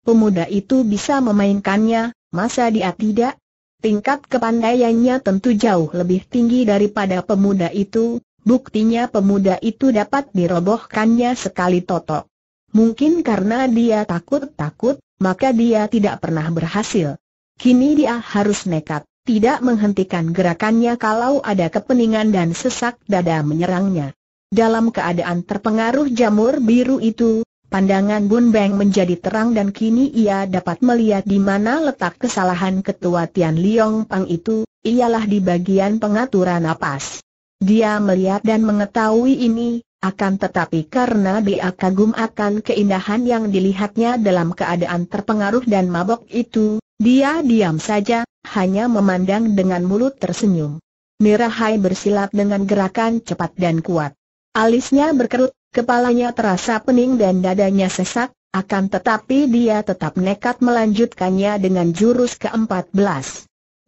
Pemuda itu bisa memainkannya, masa dia tidak? Tingkat kepandaiannya tentu jauh lebih tinggi daripada pemuda itu, buktinya pemuda itu dapat dirobohkannya sekali totok. Mungkin karena dia takut-takut, maka dia tidak pernah berhasil. Kini dia harus nekat, tidak menghentikan gerakannya kalau ada kepeningan dan sesak dada menyerangnya. Dalam keadaan terpengaruh jamur biru itu, Pandangan Bun Beng menjadi terang dan kini ia dapat melihat di mana letak kesalahan ketua Tian Liong Pang itu, ialah di bagian pengaturan napas. Dia melihat dan mengetahui ini, akan tetapi karena dia kagum akan keindahan yang dilihatnya dalam keadaan terpengaruh dan mabok itu, dia diam saja, hanya memandang dengan mulut tersenyum. Mirahai bersilat dengan gerakan cepat dan kuat. Alisnya berkerut, Kepalanya terasa pening dan dadanya sesak, akan tetapi dia tetap nekat melanjutkannya dengan jurus ke-14.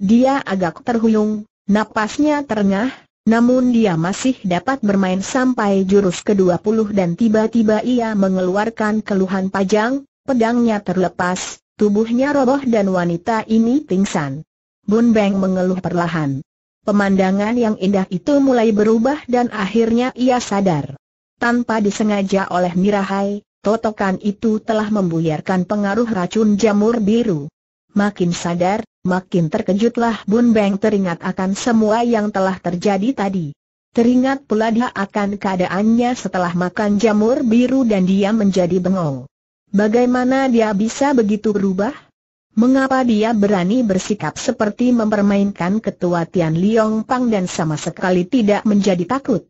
Dia agak terhuyung, napasnya terengah, namun dia masih dapat bermain sampai jurus ke-20 dan tiba-tiba ia mengeluarkan keluhan pajang, pedangnya terlepas, tubuhnya roboh dan wanita ini pingsan. Bun Beng mengeluh perlahan. Pemandangan yang indah itu mulai berubah dan akhirnya ia sadar. Tanpa disengaja oleh Mirahai, totokan itu telah membuyarkan pengaruh racun jamur biru. Makin sadar, makin terkejutlah Bun Beng teringat akan semua yang telah terjadi tadi. Teringat pula dia akan keadaannya setelah makan jamur biru dan dia menjadi bengong. Bagaimana dia bisa begitu berubah? Mengapa dia berani bersikap seperti mempermainkan ketua Tian Liong Pang dan sama sekali tidak menjadi takut?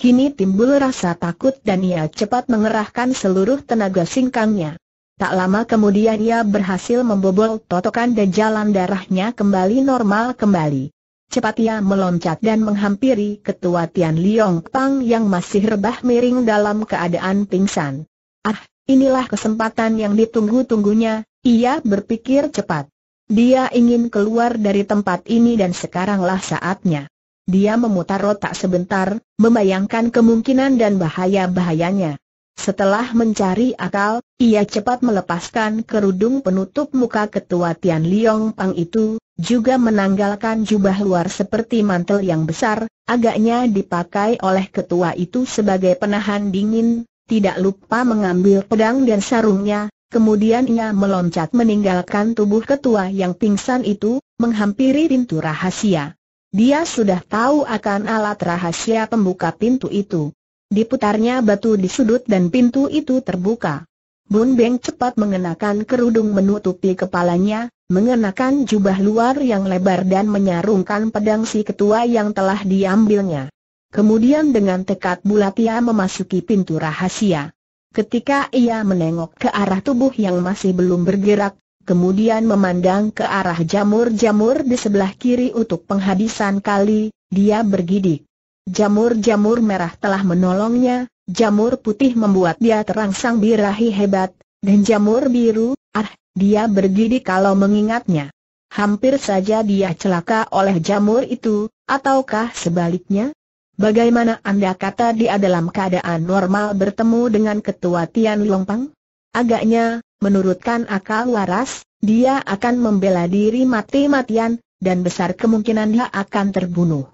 Kini timbul rasa takut dan ia cepat mengerahkan seluruh tenaga singkangnya. Tak lama kemudian ia berhasil membobol totokan dan jalan darahnya kembali normal kembali. Cepat ia meloncat dan menghampiri ketua Tian Liong Pang yang masih rebah miring dalam keadaan pingsan. Ah, inilah kesempatan yang ditunggu-tunggunya, ia berpikir cepat. Dia ingin keluar dari tempat ini dan sekaranglah saatnya. Dia memutar otak sebentar, membayangkan kemungkinan dan bahaya-bahayanya. Setelah mencari akal, ia cepat melepaskan kerudung penutup muka ketua Tian Liong Pang itu, juga menanggalkan jubah luar seperti mantel yang besar, agaknya dipakai oleh ketua itu sebagai penahan dingin, tidak lupa mengambil pedang dan sarungnya, kemudian ia meloncat meninggalkan tubuh ketua yang pingsan itu, menghampiri pintu rahasia. Dia sudah tahu akan alat rahasia pembuka pintu itu. Diputarnya batu di sudut dan pintu itu terbuka. Bun Beng cepat mengenakan kerudung menutupi kepalanya, mengenakan jubah luar yang lebar dan menyarungkan pedang si ketua yang telah diambilnya. Kemudian dengan tekad bulat ia memasuki pintu rahasia. Ketika ia menengok ke arah tubuh yang masih belum bergerak, kemudian memandang ke arah jamur-jamur di sebelah kiri untuk penghabisan kali, dia bergidik. Jamur-jamur merah telah menolongnya, jamur putih membuat dia terangsang birahi hebat, dan jamur biru, ah, dia bergidik kalau mengingatnya. Hampir saja dia celaka oleh jamur itu, ataukah sebaliknya? Bagaimana Anda kata dia dalam keadaan normal bertemu dengan ketua Tian Longpang? Agaknya, menurutkan akal waras, dia akan membela diri mati-matian, dan besar kemungkinan dia akan terbunuh.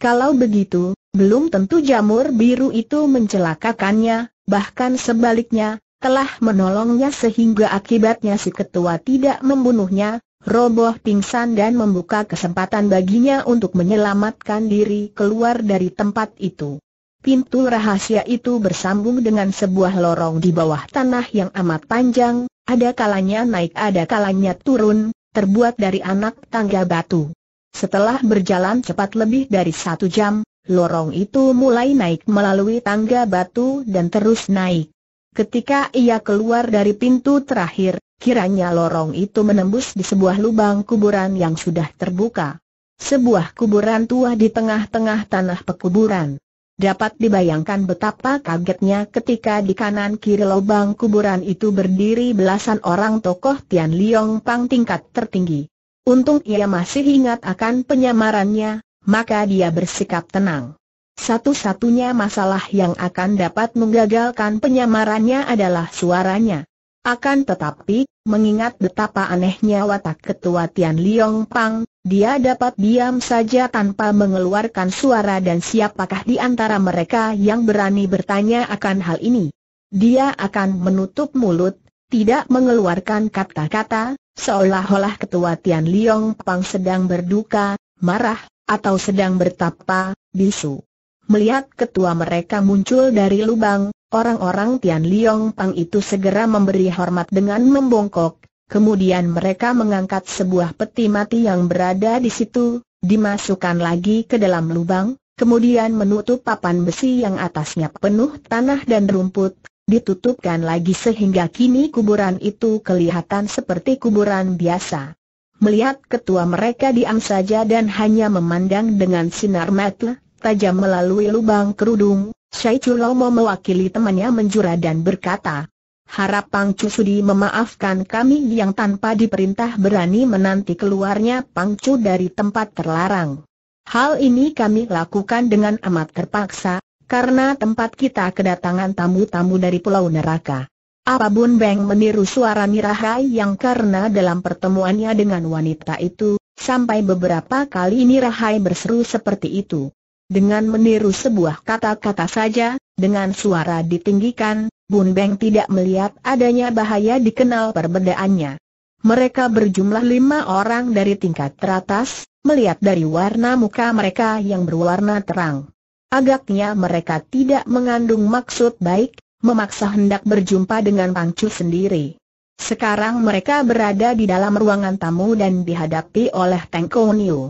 Kalau begitu, belum tentu jamur biru itu mencelakakannya, bahkan sebaliknya, telah menolongnya sehingga akibatnya si ketua tidak membunuhnya, roboh pingsan dan membuka kesempatan baginya untuk menyelamatkan diri keluar dari tempat itu. Pintu rahasia itu bersambung dengan sebuah lorong di bawah tanah yang amat panjang, ada kalanya naik ada kalanya turun, terbuat dari anak tangga batu. Setelah berjalan cepat lebih dari satu jam, lorong itu mulai naik melalui tangga batu dan terus naik. Ketika ia keluar dari pintu terakhir, kiranya lorong itu menembus di sebuah lubang kuburan yang sudah terbuka. Sebuah kuburan tua di tengah-tengah tanah pekuburan. Dapat dibayangkan betapa kagetnya ketika di kanan kiri lubang kuburan itu berdiri belasan orang tokoh Tian Liong Pang tingkat tertinggi. Untung ia masih ingat akan penyamarannya, maka dia bersikap tenang. Satu-satunya masalah yang akan dapat menggagalkan penyamarannya adalah suaranya. Akan tetapi, mengingat betapa anehnya watak ketua Tian Liong Pang, dia dapat diam saja tanpa mengeluarkan suara dan siapakah di antara mereka yang berani bertanya akan hal ini. Dia akan menutup mulut, tidak mengeluarkan kata-kata, seolah-olah ketua Tian Liong Pang sedang berduka, marah, atau sedang bertapa, bisu. Melihat ketua mereka muncul dari lubang, Orang-orang Tian Liong Pang itu segera memberi hormat dengan membongkok, kemudian mereka mengangkat sebuah peti mati yang berada di situ, dimasukkan lagi ke dalam lubang, kemudian menutup papan besi yang atasnya penuh tanah dan rumput, ditutupkan lagi sehingga kini kuburan itu kelihatan seperti kuburan biasa. Melihat ketua mereka diam saja dan hanya memandang dengan sinar mata, tajam melalui lubang kerudung, Syai Chulomo mewakili temannya menjura dan berkata, Harap Pang Chu Sudi memaafkan kami yang tanpa diperintah berani menanti keluarnya Pang Chu dari tempat terlarang. Hal ini kami lakukan dengan amat terpaksa, karena tempat kita kedatangan tamu-tamu dari Pulau Neraka. Apapun Beng meniru suara Nirahai yang karena dalam pertemuannya dengan wanita itu, sampai beberapa kali Nirahai berseru seperti itu. Dengan meniru sebuah kata-kata saja, dengan suara ditinggikan, Bun Beng tidak melihat adanya bahaya dikenal perbedaannya. Mereka berjumlah lima orang dari tingkat teratas, melihat dari warna muka mereka yang berwarna terang. Agaknya mereka tidak mengandung maksud baik, memaksa hendak berjumpa dengan Pangcu sendiri. Sekarang mereka berada di dalam ruangan tamu dan dihadapi oleh Tengko Niu.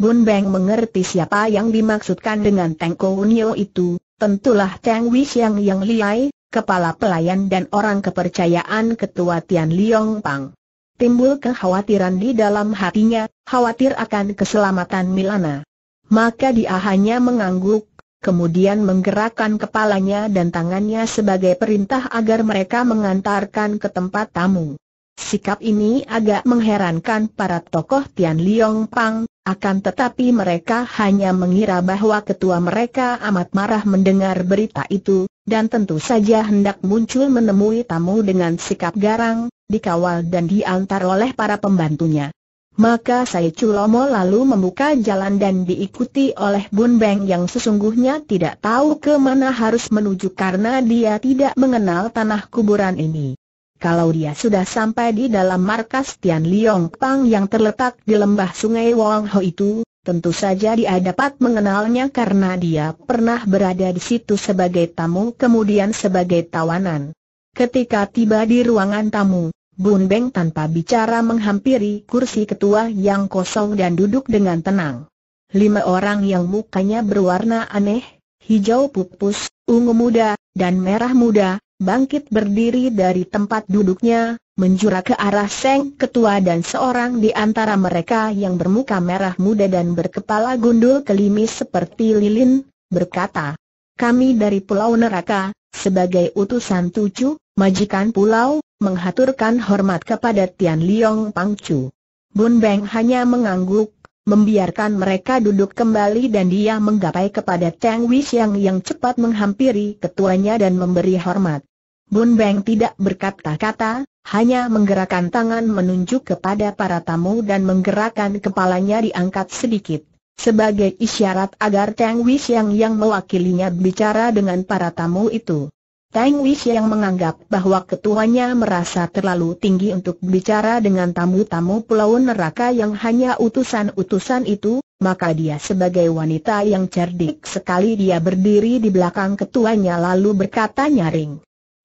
Bun Beng mengerti siapa yang dimaksudkan dengan Teng Kounio itu, tentulah Teng Wisiang yang liai, kepala pelayan dan orang kepercayaan ketua Tian Liong Pang. Timbul kekhawatiran di dalam hatinya, khawatir akan keselamatan Milana. Maka dia hanya mengangguk, kemudian menggerakkan kepalanya dan tangannya sebagai perintah agar mereka mengantarkan ke tempat tamu. Sikap ini agak mengherankan para tokoh Tian Liong Pang, akan tetapi mereka hanya mengira bahwa ketua mereka amat marah mendengar berita itu, dan tentu saja hendak muncul menemui tamu dengan sikap garang, dikawal dan diantar oleh para pembantunya. Maka saya Culomo lalu membuka jalan dan diikuti oleh Bun Beng yang sesungguhnya tidak tahu ke mana harus menuju karena dia tidak mengenal tanah kuburan ini. Kalau dia sudah sampai di dalam markas Tian Liong Pang yang terletak di lembah sungai Wang Ho itu, tentu saja dia dapat mengenalnya karena dia pernah berada di situ sebagai tamu kemudian sebagai tawanan. Ketika tiba di ruangan tamu, Bun Beng tanpa bicara menghampiri kursi ketua yang kosong dan duduk dengan tenang. Lima orang yang mukanya berwarna aneh, hijau pupus, ungu muda, dan merah muda, bangkit berdiri dari tempat duduknya, menjura ke arah Seng Ketua dan seorang di antara mereka yang bermuka merah muda dan berkepala gundul kelimis seperti lilin, berkata, Kami dari Pulau Neraka, sebagai utusan tujuh, majikan pulau, menghaturkan hormat kepada Tian Liong Pangcu. Bun Beng hanya mengangguk, membiarkan mereka duduk kembali dan dia menggapai kepada Cheng Wei yang cepat menghampiri ketuanya dan memberi hormat. Bun Beng tidak berkata-kata, hanya menggerakkan tangan menunjuk kepada para tamu dan menggerakkan kepalanya diangkat sedikit. Sebagai isyarat agar Tang Wish yang mewakilinya bicara dengan para tamu itu. Tang yang menganggap bahwa ketuanya merasa terlalu tinggi untuk bicara dengan tamu-tamu pulau neraka yang hanya utusan-utusan itu, maka dia sebagai wanita yang cerdik sekali dia berdiri di belakang ketuanya lalu berkata nyaring.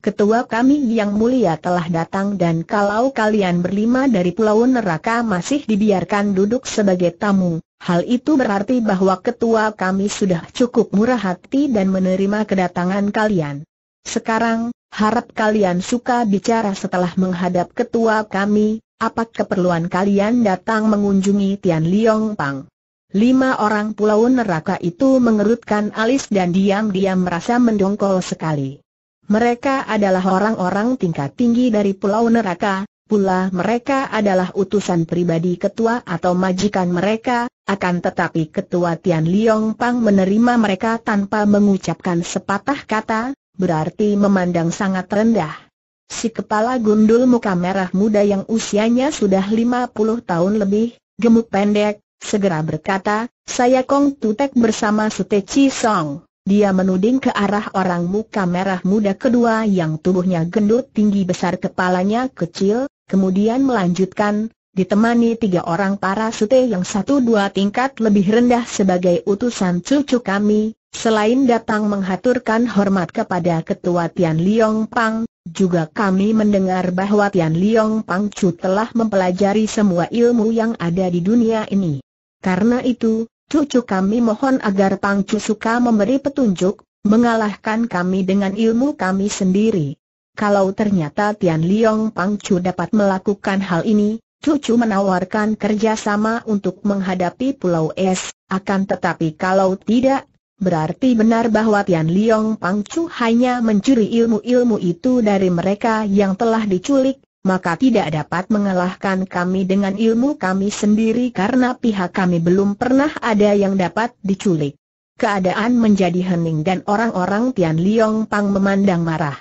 Ketua kami yang mulia telah datang dan kalau kalian berlima dari Pulau Neraka masih dibiarkan duduk sebagai tamu, hal itu berarti bahwa ketua kami sudah cukup murah hati dan menerima kedatangan kalian. Sekarang, harap kalian suka bicara setelah menghadap ketua kami, apa keperluan kalian datang mengunjungi Tian Liong Pang. Lima orang Pulau Neraka itu mengerutkan alis dan diam-diam merasa mendongkol sekali. Mereka adalah orang-orang tingkat tinggi dari Pulau Neraka, pula mereka adalah utusan pribadi ketua atau majikan mereka, akan tetapi ketua Tian Liong Pang menerima mereka tanpa mengucapkan sepatah kata, berarti memandang sangat rendah. Si kepala gundul muka merah muda yang usianya sudah 50 tahun lebih, gemuk pendek, segera berkata, saya Kong Tutek bersama Suteci Song. Dia menuding ke arah orang muka merah muda kedua yang tubuhnya gendut tinggi besar kepalanya kecil, kemudian melanjutkan, ditemani tiga orang para sute yang satu dua tingkat lebih rendah sebagai utusan cucu kami, selain datang menghaturkan hormat kepada ketua Tian Liang Pang, juga kami mendengar bahwa Tian Liang Pang Chu telah mempelajari semua ilmu yang ada di dunia ini. Karena itu, Cucu kami mohon agar Pangcu suka memberi petunjuk, mengalahkan kami dengan ilmu kami sendiri. Kalau ternyata Tian Liong Pangcu dapat melakukan hal ini, Cucu menawarkan kerjasama untuk menghadapi Pulau Es, akan tetapi kalau tidak, berarti benar bahwa Tian Liong Pangcu hanya mencuri ilmu-ilmu itu dari mereka yang telah diculik, maka tidak dapat mengalahkan kami dengan ilmu kami sendiri karena pihak kami belum pernah ada yang dapat diculik. Keadaan menjadi hening dan orang-orang Tian Liong Pang memandang marah.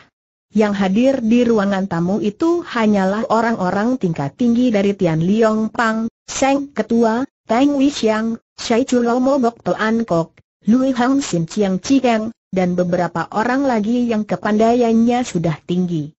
Yang hadir di ruangan tamu itu hanyalah orang-orang tingkat tinggi dari Tian Liong Pang, Seng Ketua, Tang Wixiang, Shai Chulomo Bok Toan Kok, Lui Hang Sim Chiang Chikeng, dan beberapa orang lagi yang kepandaiannya sudah tinggi.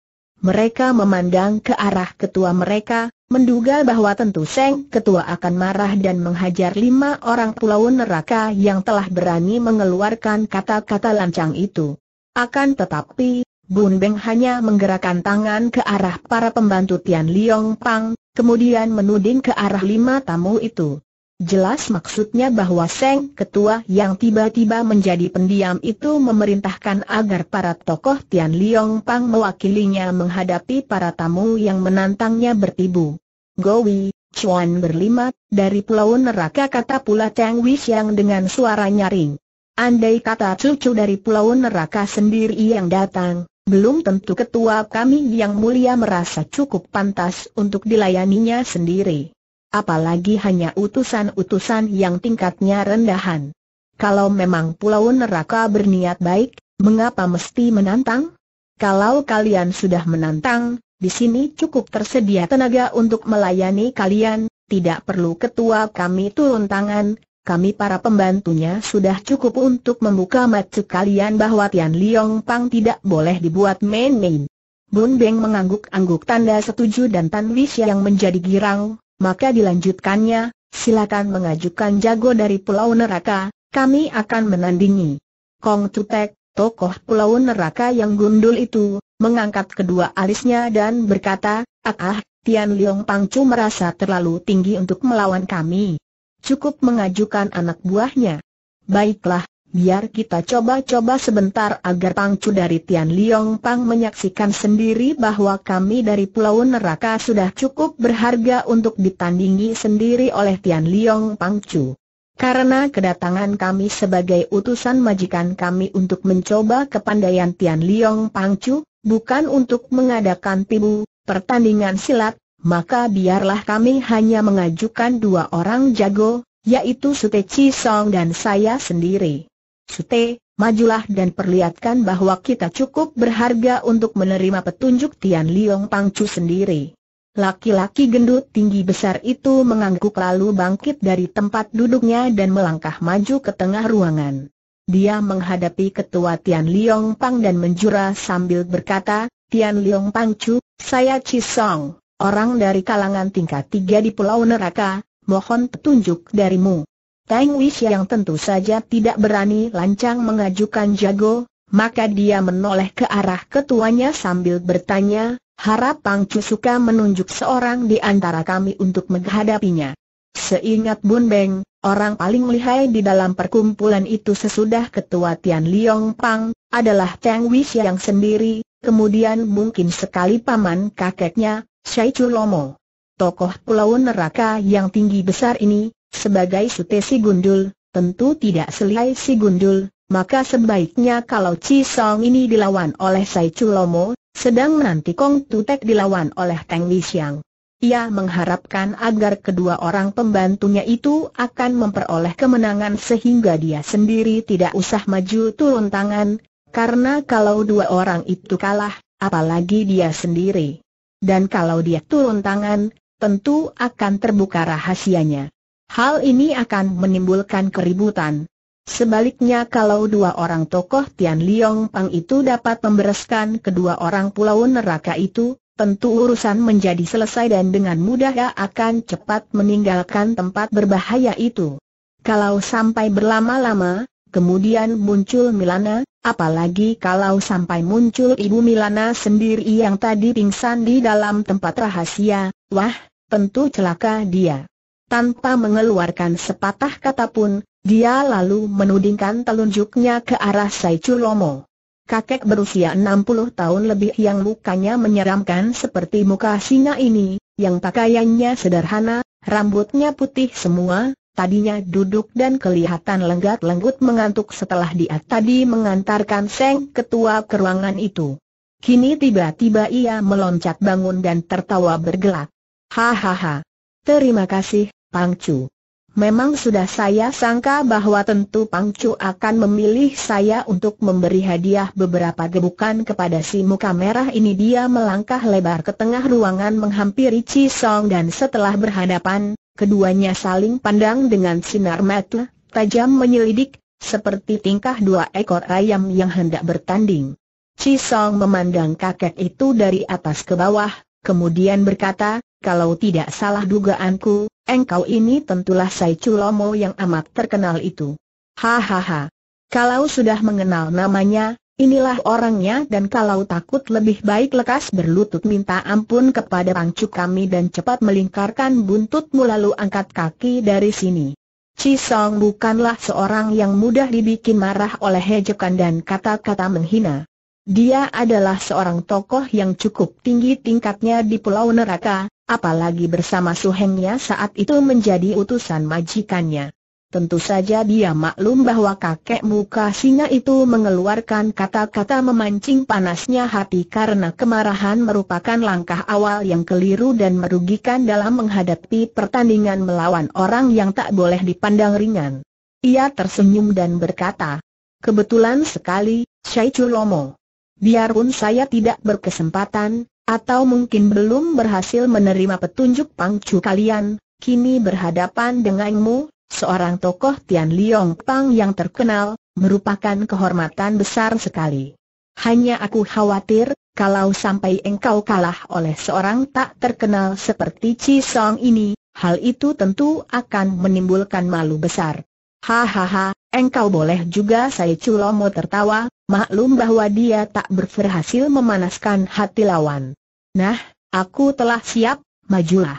Mereka memandang ke arah ketua mereka, menduga bahwa tentu Seng Ketua akan marah dan menghajar lima orang pulau neraka yang telah berani mengeluarkan kata-kata lancang itu. Akan tetapi, Bun Beng hanya menggerakkan tangan ke arah para pembantu Tian Liong Pang, kemudian menuding ke arah lima tamu itu. Jelas maksudnya bahwa Seng Ketua yang tiba-tiba menjadi pendiam itu memerintahkan agar para tokoh Tian Liong Pang mewakilinya menghadapi para tamu yang menantangnya bertibu. Gowi, Chuan berlima, dari pulau neraka kata pula Cheng Wis yang dengan suara nyaring. Andai kata cucu dari pulau neraka sendiri yang datang, belum tentu ketua kami yang mulia merasa cukup pantas untuk dilayaninya sendiri apalagi hanya utusan-utusan yang tingkatnya rendahan. Kalau memang pulau neraka berniat baik, mengapa mesti menantang? Kalau kalian sudah menantang, di sini cukup tersedia tenaga untuk melayani kalian, tidak perlu ketua kami turun tangan, kami para pembantunya sudah cukup untuk membuka mata kalian bahwa Tian Liong Pang tidak boleh dibuat main-main. Bun Beng mengangguk-angguk tanda setuju dan Tan Wis yang menjadi girang, maka dilanjutkannya, silakan mengajukan jago dari Pulau Neraka, kami akan menandingi. Kong Tutek, tokoh Pulau Neraka yang gundul itu, mengangkat kedua alisnya dan berkata, Ah, ah Tian Leong Pangcu merasa terlalu tinggi untuk melawan kami. Cukup mengajukan anak buahnya. Baiklah, Biar kita coba-coba sebentar agar Pangcu dari Tian Liong Pang menyaksikan sendiri bahwa kami dari Pulau Neraka sudah cukup berharga untuk ditandingi sendiri oleh Tian Liong Pangcu. Karena kedatangan kami sebagai utusan majikan kami untuk mencoba kepandaian Tian Liong Pangcu, bukan untuk mengadakan pibu, pertandingan silat, maka biarlah kami hanya mengajukan dua orang jago, yaitu Sute Chi Song dan saya sendiri. Sute, majulah dan perlihatkan bahwa kita cukup berharga untuk menerima petunjuk Tian Liong Pangcu sendiri. Laki-laki gendut tinggi besar itu mengangguk lalu bangkit dari tempat duduknya dan melangkah maju ke tengah ruangan. Dia menghadapi ketua Tian Liong Pang dan menjura sambil berkata, Tian Liong Pangcu, saya Cisong, orang dari kalangan tingkat tiga di Pulau Neraka, mohon petunjuk darimu. Tang Wish yang tentu saja tidak berani lancang mengajukan jago, maka dia menoleh ke arah ketuanya sambil bertanya, harap Pang Cusuka menunjuk seorang di antara kami untuk menghadapinya. Seingat Bun Beng, orang paling lihai di dalam perkumpulan itu sesudah ketua Tian Liong Pang, adalah Tang Wish yang sendiri, kemudian mungkin sekali paman kakeknya, Chu Chulomo. Tokoh Pulau Neraka yang tinggi besar ini, sebagai sute si gundul, tentu tidak selai si gundul, maka sebaiknya kalau Chi Song ini dilawan oleh Sai Chulomo, sedang nanti Kong Tutek dilawan oleh Teng Xiang. Ia mengharapkan agar kedua orang pembantunya itu akan memperoleh kemenangan sehingga dia sendiri tidak usah maju turun tangan, karena kalau dua orang itu kalah, apalagi dia sendiri. Dan kalau dia turun tangan, tentu akan terbuka rahasianya. Hal ini akan menimbulkan keributan. Sebaliknya kalau dua orang tokoh Tian Liong Pang itu dapat membereskan kedua orang pulau neraka itu, tentu urusan menjadi selesai dan dengan mudah akan cepat meninggalkan tempat berbahaya itu. Kalau sampai berlama-lama, kemudian muncul Milana, apalagi kalau sampai muncul Ibu Milana sendiri yang tadi pingsan di dalam tempat rahasia, wah, tentu celaka dia. Tanpa mengeluarkan sepatah kata pun, dia lalu menudingkan telunjuknya ke arah Sai Chulomo. Kakek berusia 60 tahun lebih yang mukanya menyeramkan seperti muka singa ini, yang pakaiannya sederhana, rambutnya putih semua, tadinya duduk dan kelihatan lenggat-lenggut mengantuk setelah dia tadi mengantarkan Seng Ketua ke ruangan itu. Kini tiba-tiba ia meloncat bangun dan tertawa bergelak. Hahaha. Terima kasih, Pangcu. Memang sudah saya sangka bahwa tentu Pangcu akan memilih saya untuk memberi hadiah beberapa gebukan kepada si muka merah ini Dia melangkah lebar ke tengah ruangan menghampiri Chi Song dan setelah berhadapan, keduanya saling pandang dengan sinar mata, tajam menyelidik, seperti tingkah dua ekor ayam yang hendak bertanding. Chi Song memandang kakek itu dari atas ke bawah, kemudian berkata, kalau tidak salah dugaanku, Engkau ini tentulah Sai Culomo yang amat terkenal itu. Hahaha. Kalau sudah mengenal namanya, inilah orangnya dan kalau takut lebih baik lekas berlutut minta ampun kepada pangcu kami dan cepat melingkarkan buntutmu lalu angkat kaki dari sini. Cisong bukanlah seorang yang mudah dibikin marah oleh hejekan dan kata-kata menghina. Dia adalah seorang tokoh yang cukup tinggi tingkatnya di Pulau Neraka, apalagi bersama suhengnya saat itu menjadi utusan majikannya. Tentu saja dia maklum bahwa kakek muka singa itu mengeluarkan kata-kata memancing panasnya hati karena kemarahan merupakan langkah awal yang keliru dan merugikan dalam menghadapi pertandingan melawan orang yang tak boleh dipandang ringan. Ia tersenyum dan berkata, Kebetulan sekali, Syai Culomo. Biarpun saya tidak berkesempatan, atau mungkin belum berhasil menerima petunjuk pangcu kalian, kini berhadapan denganmu, seorang tokoh Tian Liong Pang yang terkenal, merupakan kehormatan besar sekali. Hanya aku khawatir, kalau sampai engkau kalah oleh seorang tak terkenal seperti Cisong ini, hal itu tentu akan menimbulkan malu besar. Hahaha, engkau boleh juga saya Culomo tertawa, maklum bahwa dia tak berhasil memanaskan hati lawan. Nah, aku telah siap, majulah.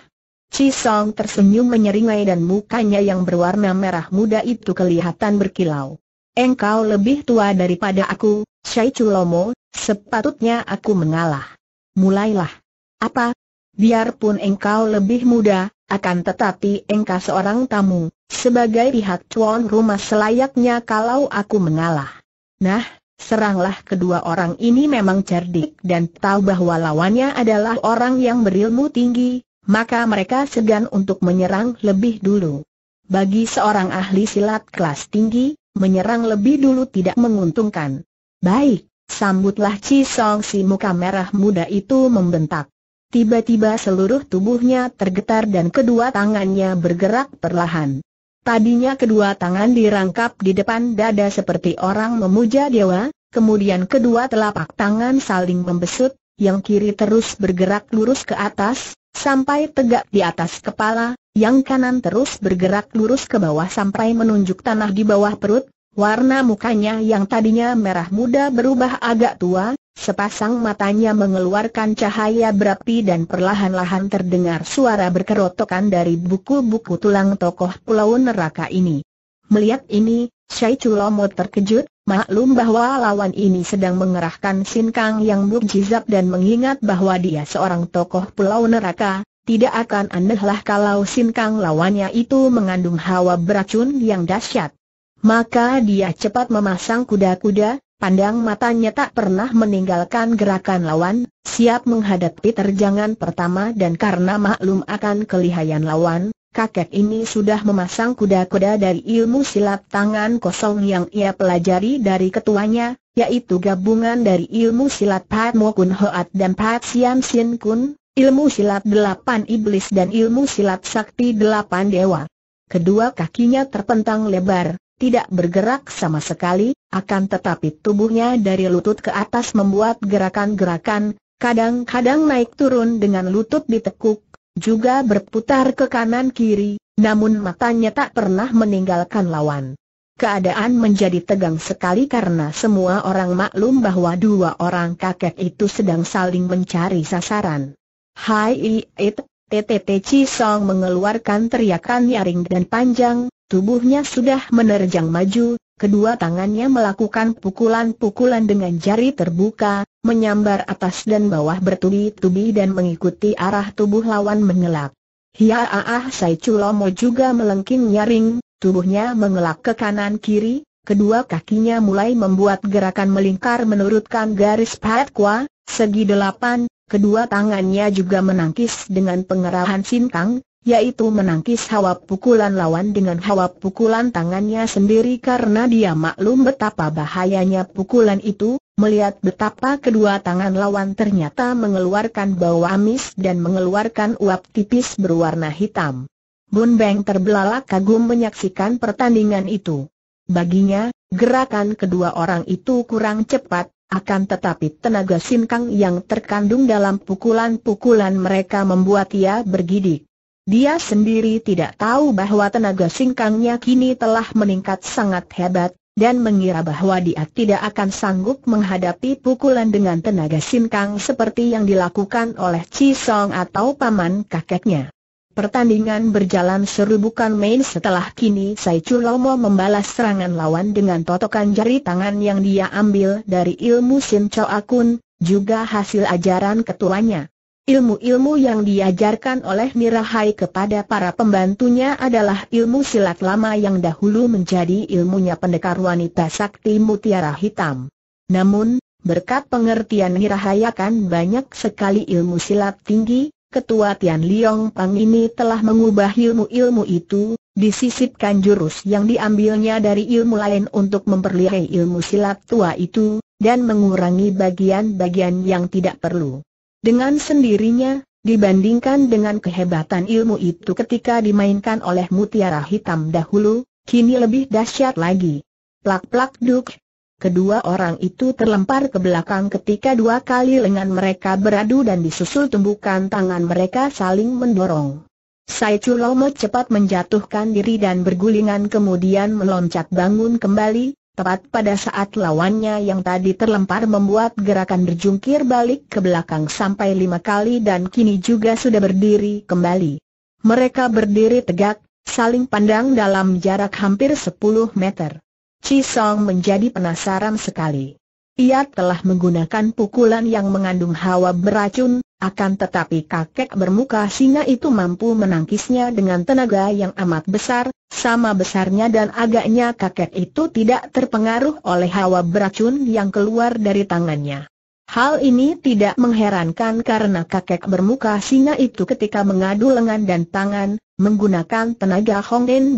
Cisong tersenyum menyeringai dan mukanya yang berwarna merah muda itu kelihatan berkilau. Engkau lebih tua daripada aku, Syai Culomo, sepatutnya aku mengalah. Mulailah. Apa, Biarpun engkau lebih muda, akan tetapi engkau seorang tamu, sebagai pihak tuan rumah selayaknya kalau aku mengalah. Nah, seranglah kedua orang ini memang cerdik dan tahu bahwa lawannya adalah orang yang berilmu tinggi, maka mereka segan untuk menyerang lebih dulu. Bagi seorang ahli silat kelas tinggi, menyerang lebih dulu tidak menguntungkan. Baik, sambutlah Cisong si muka merah muda itu membentak. Tiba-tiba seluruh tubuhnya tergetar dan kedua tangannya bergerak perlahan. Tadinya kedua tangan dirangkap di depan dada seperti orang memuja dewa, kemudian kedua telapak tangan saling membesut, yang kiri terus bergerak lurus ke atas, sampai tegak di atas kepala, yang kanan terus bergerak lurus ke bawah sampai menunjuk tanah di bawah perut, warna mukanya yang tadinya merah muda berubah agak tua, Sepasang matanya mengeluarkan cahaya berapi dan perlahan-lahan terdengar suara berkerotokan dari buku-buku tulang tokoh pulau neraka ini. Melihat ini, Syai Chulomo terkejut, maklum bahwa lawan ini sedang mengerahkan sinkang yang mukjizat dan mengingat bahwa dia seorang tokoh pulau neraka, tidak akan anehlah kalau sinkang lawannya itu mengandung hawa beracun yang dahsyat. Maka dia cepat memasang kuda-kuda, Pandang matanya tak pernah meninggalkan gerakan lawan, siap menghadapi terjangan pertama dan karena maklum akan kelihayan lawan, kakek ini sudah memasang kuda-kuda dari ilmu silat tangan kosong yang ia pelajari dari ketuanya, yaitu gabungan dari ilmu silat Pat Mo Kun Hoat dan Pat Siam Sin Kun, ilmu silat delapan iblis dan ilmu silat sakti delapan dewa. Kedua kakinya terpentang lebar, tidak bergerak sama sekali, akan tetapi tubuhnya dari lutut ke atas membuat gerakan-gerakan, kadang-kadang naik turun dengan lutut ditekuk, juga berputar ke kanan-kiri, namun matanya tak pernah meninggalkan lawan. Keadaan menjadi tegang sekali karena semua orang maklum bahwa dua orang kakek itu sedang saling mencari sasaran. Hai it, TTT Song mengeluarkan teriakan nyaring dan panjang, Tubuhnya sudah menerjang maju, kedua tangannya melakukan pukulan-pukulan dengan jari terbuka, menyambar atas dan bawah bertubi-tubi dan mengikuti arah tubuh lawan mengelak. Aah Sai Culomo juga melengking nyaring, tubuhnya mengelak ke kanan kiri, kedua kakinya mulai membuat gerakan melingkar menurutkan garis patkwa, segi delapan, kedua tangannya juga menangkis dengan pengerahan sintang, yaitu menangkis hawa pukulan lawan dengan hawa pukulan tangannya sendiri karena dia maklum betapa bahayanya pukulan itu, melihat betapa kedua tangan lawan ternyata mengeluarkan bau amis dan mengeluarkan uap tipis berwarna hitam. Bun Beng terbelalak kagum menyaksikan pertandingan itu. Baginya, gerakan kedua orang itu kurang cepat, akan tetapi tenaga sinkang yang terkandung dalam pukulan-pukulan mereka membuat ia bergidik. Dia sendiri tidak tahu bahwa tenaga singkangnya kini telah meningkat sangat hebat, dan mengira bahwa dia tidak akan sanggup menghadapi pukulan dengan tenaga singkang seperti yang dilakukan oleh Cisong atau paman kakeknya. Pertandingan berjalan seru bukan main setelah kini Sai Chulomo membalas serangan lawan dengan totokan jari tangan yang dia ambil dari ilmu Sin Chow Akun, juga hasil ajaran ketuanya. Ilmu-ilmu yang diajarkan oleh Mirahai kepada para pembantunya adalah ilmu silat lama yang dahulu menjadi ilmunya pendekar wanita sakti mutiara hitam. Namun, berkat pengertian Mirahai akan banyak sekali ilmu silat tinggi, ketua Tian Liong Pang ini telah mengubah ilmu-ilmu itu, disisipkan jurus yang diambilnya dari ilmu lain untuk memperlihai ilmu silat tua itu, dan mengurangi bagian-bagian yang tidak perlu dengan sendirinya, dibandingkan dengan kehebatan ilmu itu ketika dimainkan oleh mutiara hitam dahulu, kini lebih dahsyat lagi. Plak-plak duk. Kedua orang itu terlempar ke belakang ketika dua kali lengan mereka beradu dan disusul tumbukan tangan mereka saling mendorong. Sai Chulomo cepat menjatuhkan diri dan bergulingan kemudian meloncat bangun kembali, Tepat pada saat lawannya yang tadi terlempar membuat gerakan berjungkir balik ke belakang sampai lima kali dan kini juga sudah berdiri kembali. Mereka berdiri tegak, saling pandang dalam jarak hampir sepuluh meter. Chi menjadi penasaran sekali. Ia telah menggunakan pukulan yang mengandung hawa beracun, akan tetapi kakek bermuka singa itu mampu menangkisnya dengan tenaga yang amat besar, sama besarnya dan agaknya kakek itu tidak terpengaruh oleh hawa beracun yang keluar dari tangannya. Hal ini tidak mengherankan karena kakek bermuka singa itu ketika mengadu lengan dan tangan, menggunakan tenaga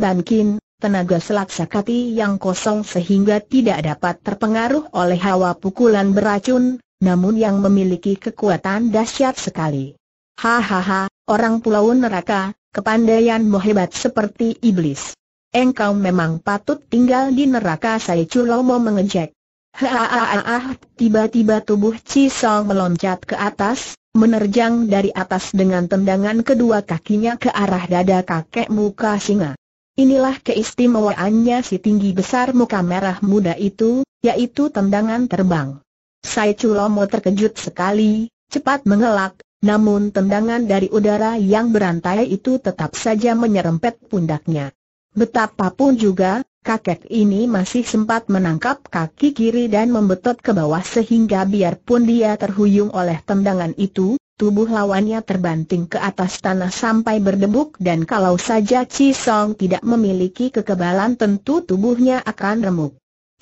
dan kin, tenaga sakati yang kosong sehingga tidak dapat terpengaruh oleh hawa pukulan beracun, namun yang memiliki kekuatan dahsyat sekali. Hahaha, orang pulau neraka, kepandaian hebat seperti iblis. Engkau memang patut tinggal di neraka saya mau mengejek. Hahaha, tiba-tiba tubuh Cisong meloncat ke atas, menerjang dari atas dengan tendangan kedua kakinya ke arah dada kakek muka singa. Inilah keistimewaannya si tinggi besar muka merah muda itu, yaitu tendangan terbang. Sai Chulomo terkejut sekali, cepat mengelak, namun tendangan dari udara yang berantai itu tetap saja menyerempet pundaknya. Betapapun juga, kakek ini masih sempat menangkap kaki kiri dan membetot ke bawah sehingga biarpun dia terhuyung oleh tendangan itu, tubuh lawannya terbanting ke atas tanah sampai berdebuk dan kalau saja Cisong tidak memiliki kekebalan tentu tubuhnya akan remuk.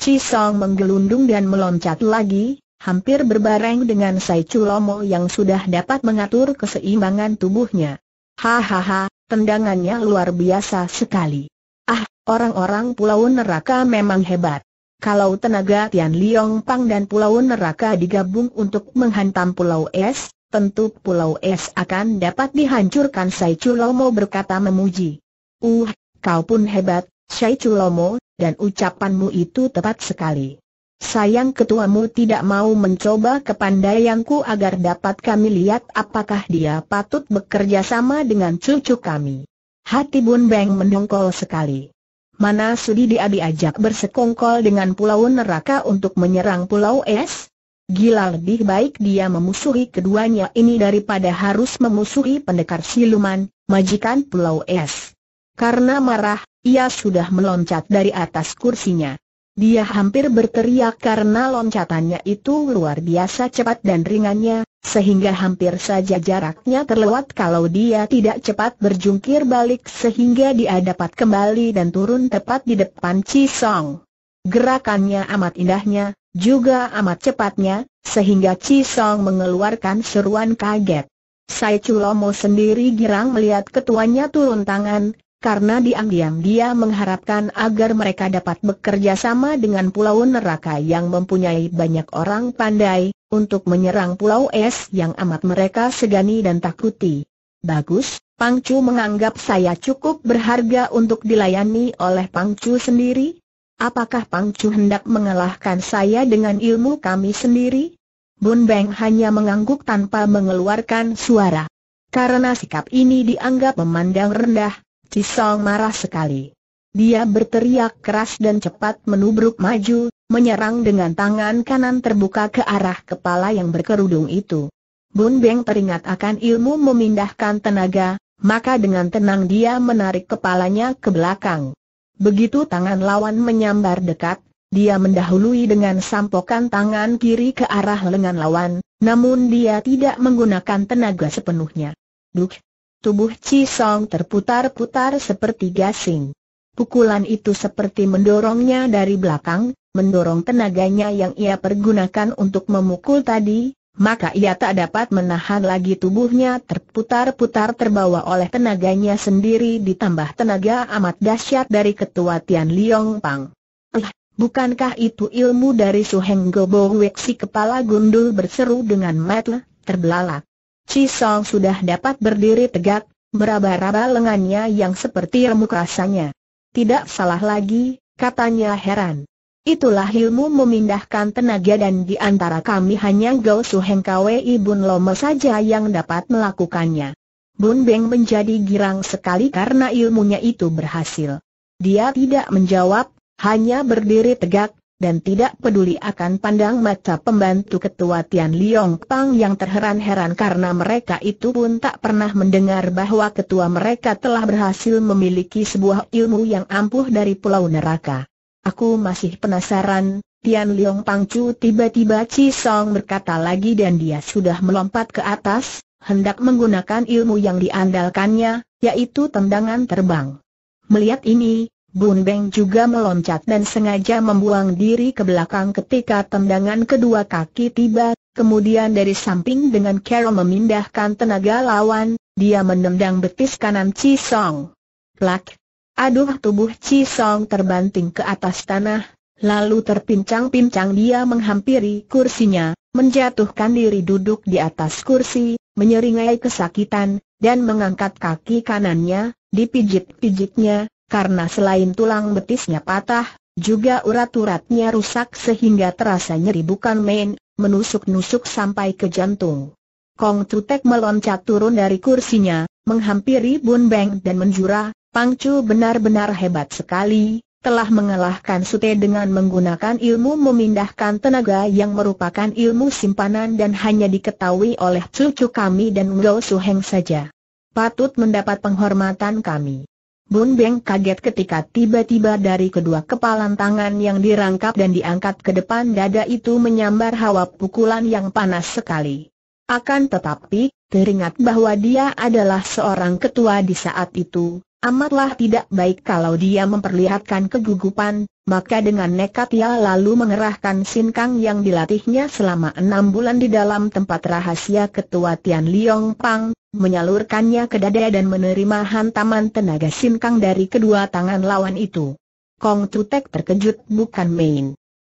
Cisong menggelundung dan meloncat lagi, hampir berbareng dengan Sai Chulomo yang sudah dapat mengatur keseimbangan tubuhnya. Hahaha, tendangannya luar biasa sekali. Ah, orang-orang Pulau Neraka memang hebat. Kalau tenaga Tian Liong Pang dan Pulau Neraka digabung untuk menghantam Pulau Es, tentu Pulau Es akan dapat dihancurkan Sai Chulomo berkata memuji. Uh, kau pun hebat, Sai Chulomo, dan ucapanmu itu tepat sekali. Sayang ketuamu tidak mau mencoba kepandaianku agar dapat kami lihat apakah dia patut bekerja sama dengan cucu kami. Hati Bun Beng mendongkol sekali. Mana sudi dia diajak bersekongkol dengan pulau neraka untuk menyerang pulau es? Gila lebih baik dia memusuhi keduanya ini daripada harus memusuhi pendekar siluman, majikan pulau es. Karena marah, ia sudah meloncat dari atas kursinya. Dia hampir berteriak karena loncatannya itu luar biasa cepat dan ringannya, sehingga hampir saja jaraknya terlewat kalau dia tidak cepat berjungkir balik sehingga dia dapat kembali dan turun tepat di depan Cisong. Gerakannya amat indahnya, juga amat cepatnya, sehingga Cisong mengeluarkan seruan kaget. Sai Chulomo sendiri girang melihat ketuanya turun tangan, karena diam-diam dia mengharapkan agar mereka dapat bekerja sama dengan pulau neraka yang mempunyai banyak orang pandai, untuk menyerang pulau es yang amat mereka segani dan takuti. Bagus, Pangcu menganggap saya cukup berharga untuk dilayani oleh Pangcu sendiri? Apakah Pangcu hendak mengalahkan saya dengan ilmu kami sendiri? Bun Beng hanya mengangguk tanpa mengeluarkan suara. Karena sikap ini dianggap memandang rendah, Cisong marah sekali. Dia berteriak keras dan cepat menubruk maju, menyerang dengan tangan kanan terbuka ke arah kepala yang berkerudung itu. Bun Beng teringat akan ilmu memindahkan tenaga, maka dengan tenang dia menarik kepalanya ke belakang. Begitu tangan lawan menyambar dekat, dia mendahului dengan sampokan tangan kiri ke arah lengan lawan, namun dia tidak menggunakan tenaga sepenuhnya. Duk, Tubuh Chi Song terputar-putar seperti gasing. Pukulan itu seperti mendorongnya dari belakang, mendorong tenaganya yang ia pergunakan untuk memukul tadi, maka ia tak dapat menahan lagi tubuhnya terputar-putar terbawa oleh tenaganya sendiri ditambah tenaga amat dahsyat dari ketua Tian Liong Pang. Eh, bukankah itu ilmu dari Suheng Gobo Weksi kepala gundul berseru dengan metel, terbelalak. Cisong sudah dapat berdiri tegak, meraba-raba lengannya yang seperti remuk rasanya. Tidak salah lagi, katanya heran. Itulah ilmu memindahkan tenaga dan di antara kami hanya Gao Su Heng Kwei Bun Lome saja yang dapat melakukannya. Bun Beng menjadi girang sekali karena ilmunya itu berhasil. Dia tidak menjawab, hanya berdiri tegak, dan tidak peduli akan pandang mata pembantu ketua Tian Liong Pang yang terheran-heran karena mereka itu pun tak pernah mendengar bahwa ketua mereka telah berhasil memiliki sebuah ilmu yang ampuh dari pulau neraka. Aku masih penasaran, Tian Liong Pang Chu tiba-tiba Chi Song berkata lagi dan dia sudah melompat ke atas, hendak menggunakan ilmu yang diandalkannya, yaitu tendangan terbang. Melihat ini, Bun Beng juga meloncat dan sengaja membuang diri ke belakang ketika tendangan kedua kaki tiba, kemudian dari samping dengan Carol memindahkan tenaga lawan, dia menendang betis kanan Chi Song. Plak! Aduh tubuh Chi Song terbanting ke atas tanah, lalu terpincang-pincang dia menghampiri kursinya, menjatuhkan diri duduk di atas kursi, menyeringai kesakitan, dan mengangkat kaki kanannya, dipijit-pijitnya, karena selain tulang betisnya patah, juga urat-uratnya rusak sehingga terasa nyeri bukan main, menusuk-nusuk sampai ke jantung. Kong Tutek meloncat turun dari kursinya, menghampiri Bun Beng dan menjura, Pangcu benar-benar hebat sekali, telah mengalahkan Sute dengan menggunakan ilmu memindahkan tenaga yang merupakan ilmu simpanan dan hanya diketahui oleh cucu kami dan Ngo Suheng saja. Patut mendapat penghormatan kami. Bun Beng kaget ketika tiba-tiba dari kedua kepalan tangan yang dirangkap dan diangkat ke depan dada itu menyambar hawa pukulan yang panas sekali. Akan tetapi, teringat bahwa dia adalah seorang ketua di saat itu, Amatlah tidak baik kalau dia memperlihatkan kegugupan, maka dengan nekat ia lalu mengerahkan sinkang yang dilatihnya selama enam bulan di dalam tempat rahasia ketua Tian Liong Pang, menyalurkannya ke dada dan menerima hantaman tenaga sinkang dari kedua tangan lawan itu. Kong Tutek terkejut bukan main.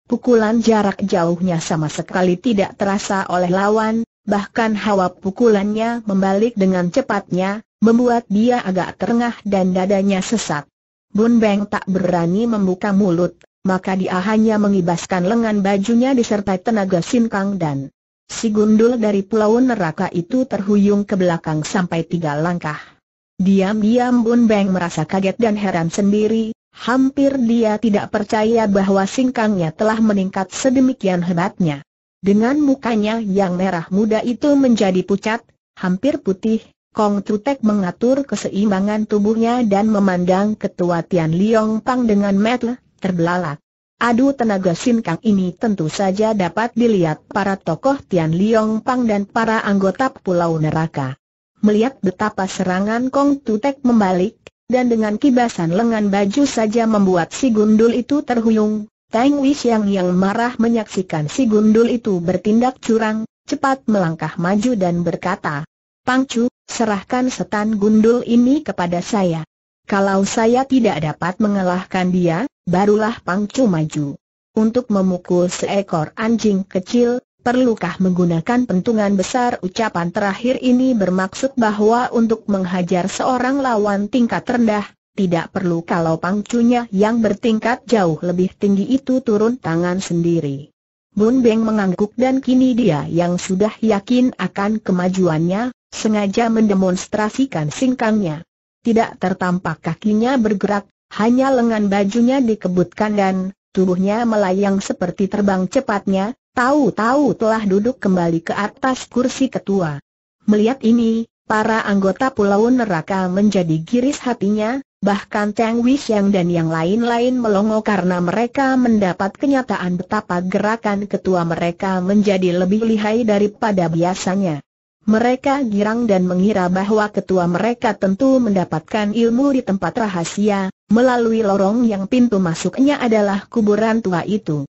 Pukulan jarak jauhnya sama sekali tidak terasa oleh lawan, bahkan hawa pukulannya membalik dengan cepatnya, membuat dia agak terengah dan dadanya sesak. Bun Beng tak berani membuka mulut, maka dia hanya mengibaskan lengan bajunya disertai tenaga sinkang dan si gundul dari pulau neraka itu terhuyung ke belakang sampai tiga langkah. Diam-diam Bun Beng merasa kaget dan heran sendiri, hampir dia tidak percaya bahwa singkangnya telah meningkat sedemikian hebatnya. Dengan mukanya yang merah muda itu menjadi pucat, hampir putih, Kong Tutek mengatur keseimbangan tubuhnya dan memandang ketua Tian Liong Pang dengan metel, terbelalak. Aduh tenaga Sin Kang ini tentu saja dapat dilihat para tokoh Tian Liong Pang dan para anggota Pulau Neraka. Melihat betapa serangan Kong Tutek membalik, dan dengan kibasan lengan baju saja membuat si gundul itu terhuyung, Tang Wish yang yang marah menyaksikan si gundul itu bertindak curang, cepat melangkah maju dan berkata, Pang Chu. Serahkan setan gundul ini kepada saya. Kalau saya tidak dapat mengalahkan dia, barulah Pangcu maju. Untuk memukul seekor anjing kecil, perlukah menggunakan pentungan besar? Ucapan terakhir ini bermaksud bahwa untuk menghajar seorang lawan tingkat rendah, tidak perlu kalau pangcunya yang bertingkat jauh lebih tinggi itu turun tangan sendiri. Bun Beng mengangguk dan kini dia yang sudah yakin akan kemajuannya, sengaja mendemonstrasikan singkangnya. Tidak tertampak kakinya bergerak, hanya lengan bajunya dikebutkan dan tubuhnya melayang seperti terbang cepatnya, tahu-tahu telah duduk kembali ke atas kursi ketua. Melihat ini, Para anggota Pulau Neraka menjadi giris hatinya, bahkan Tang Wishang dan yang lain-lain melongo karena mereka mendapat kenyataan betapa gerakan ketua mereka menjadi lebih lihai daripada biasanya. Mereka girang dan mengira bahwa ketua mereka tentu mendapatkan ilmu di tempat rahasia, melalui lorong yang pintu masuknya adalah kuburan tua itu.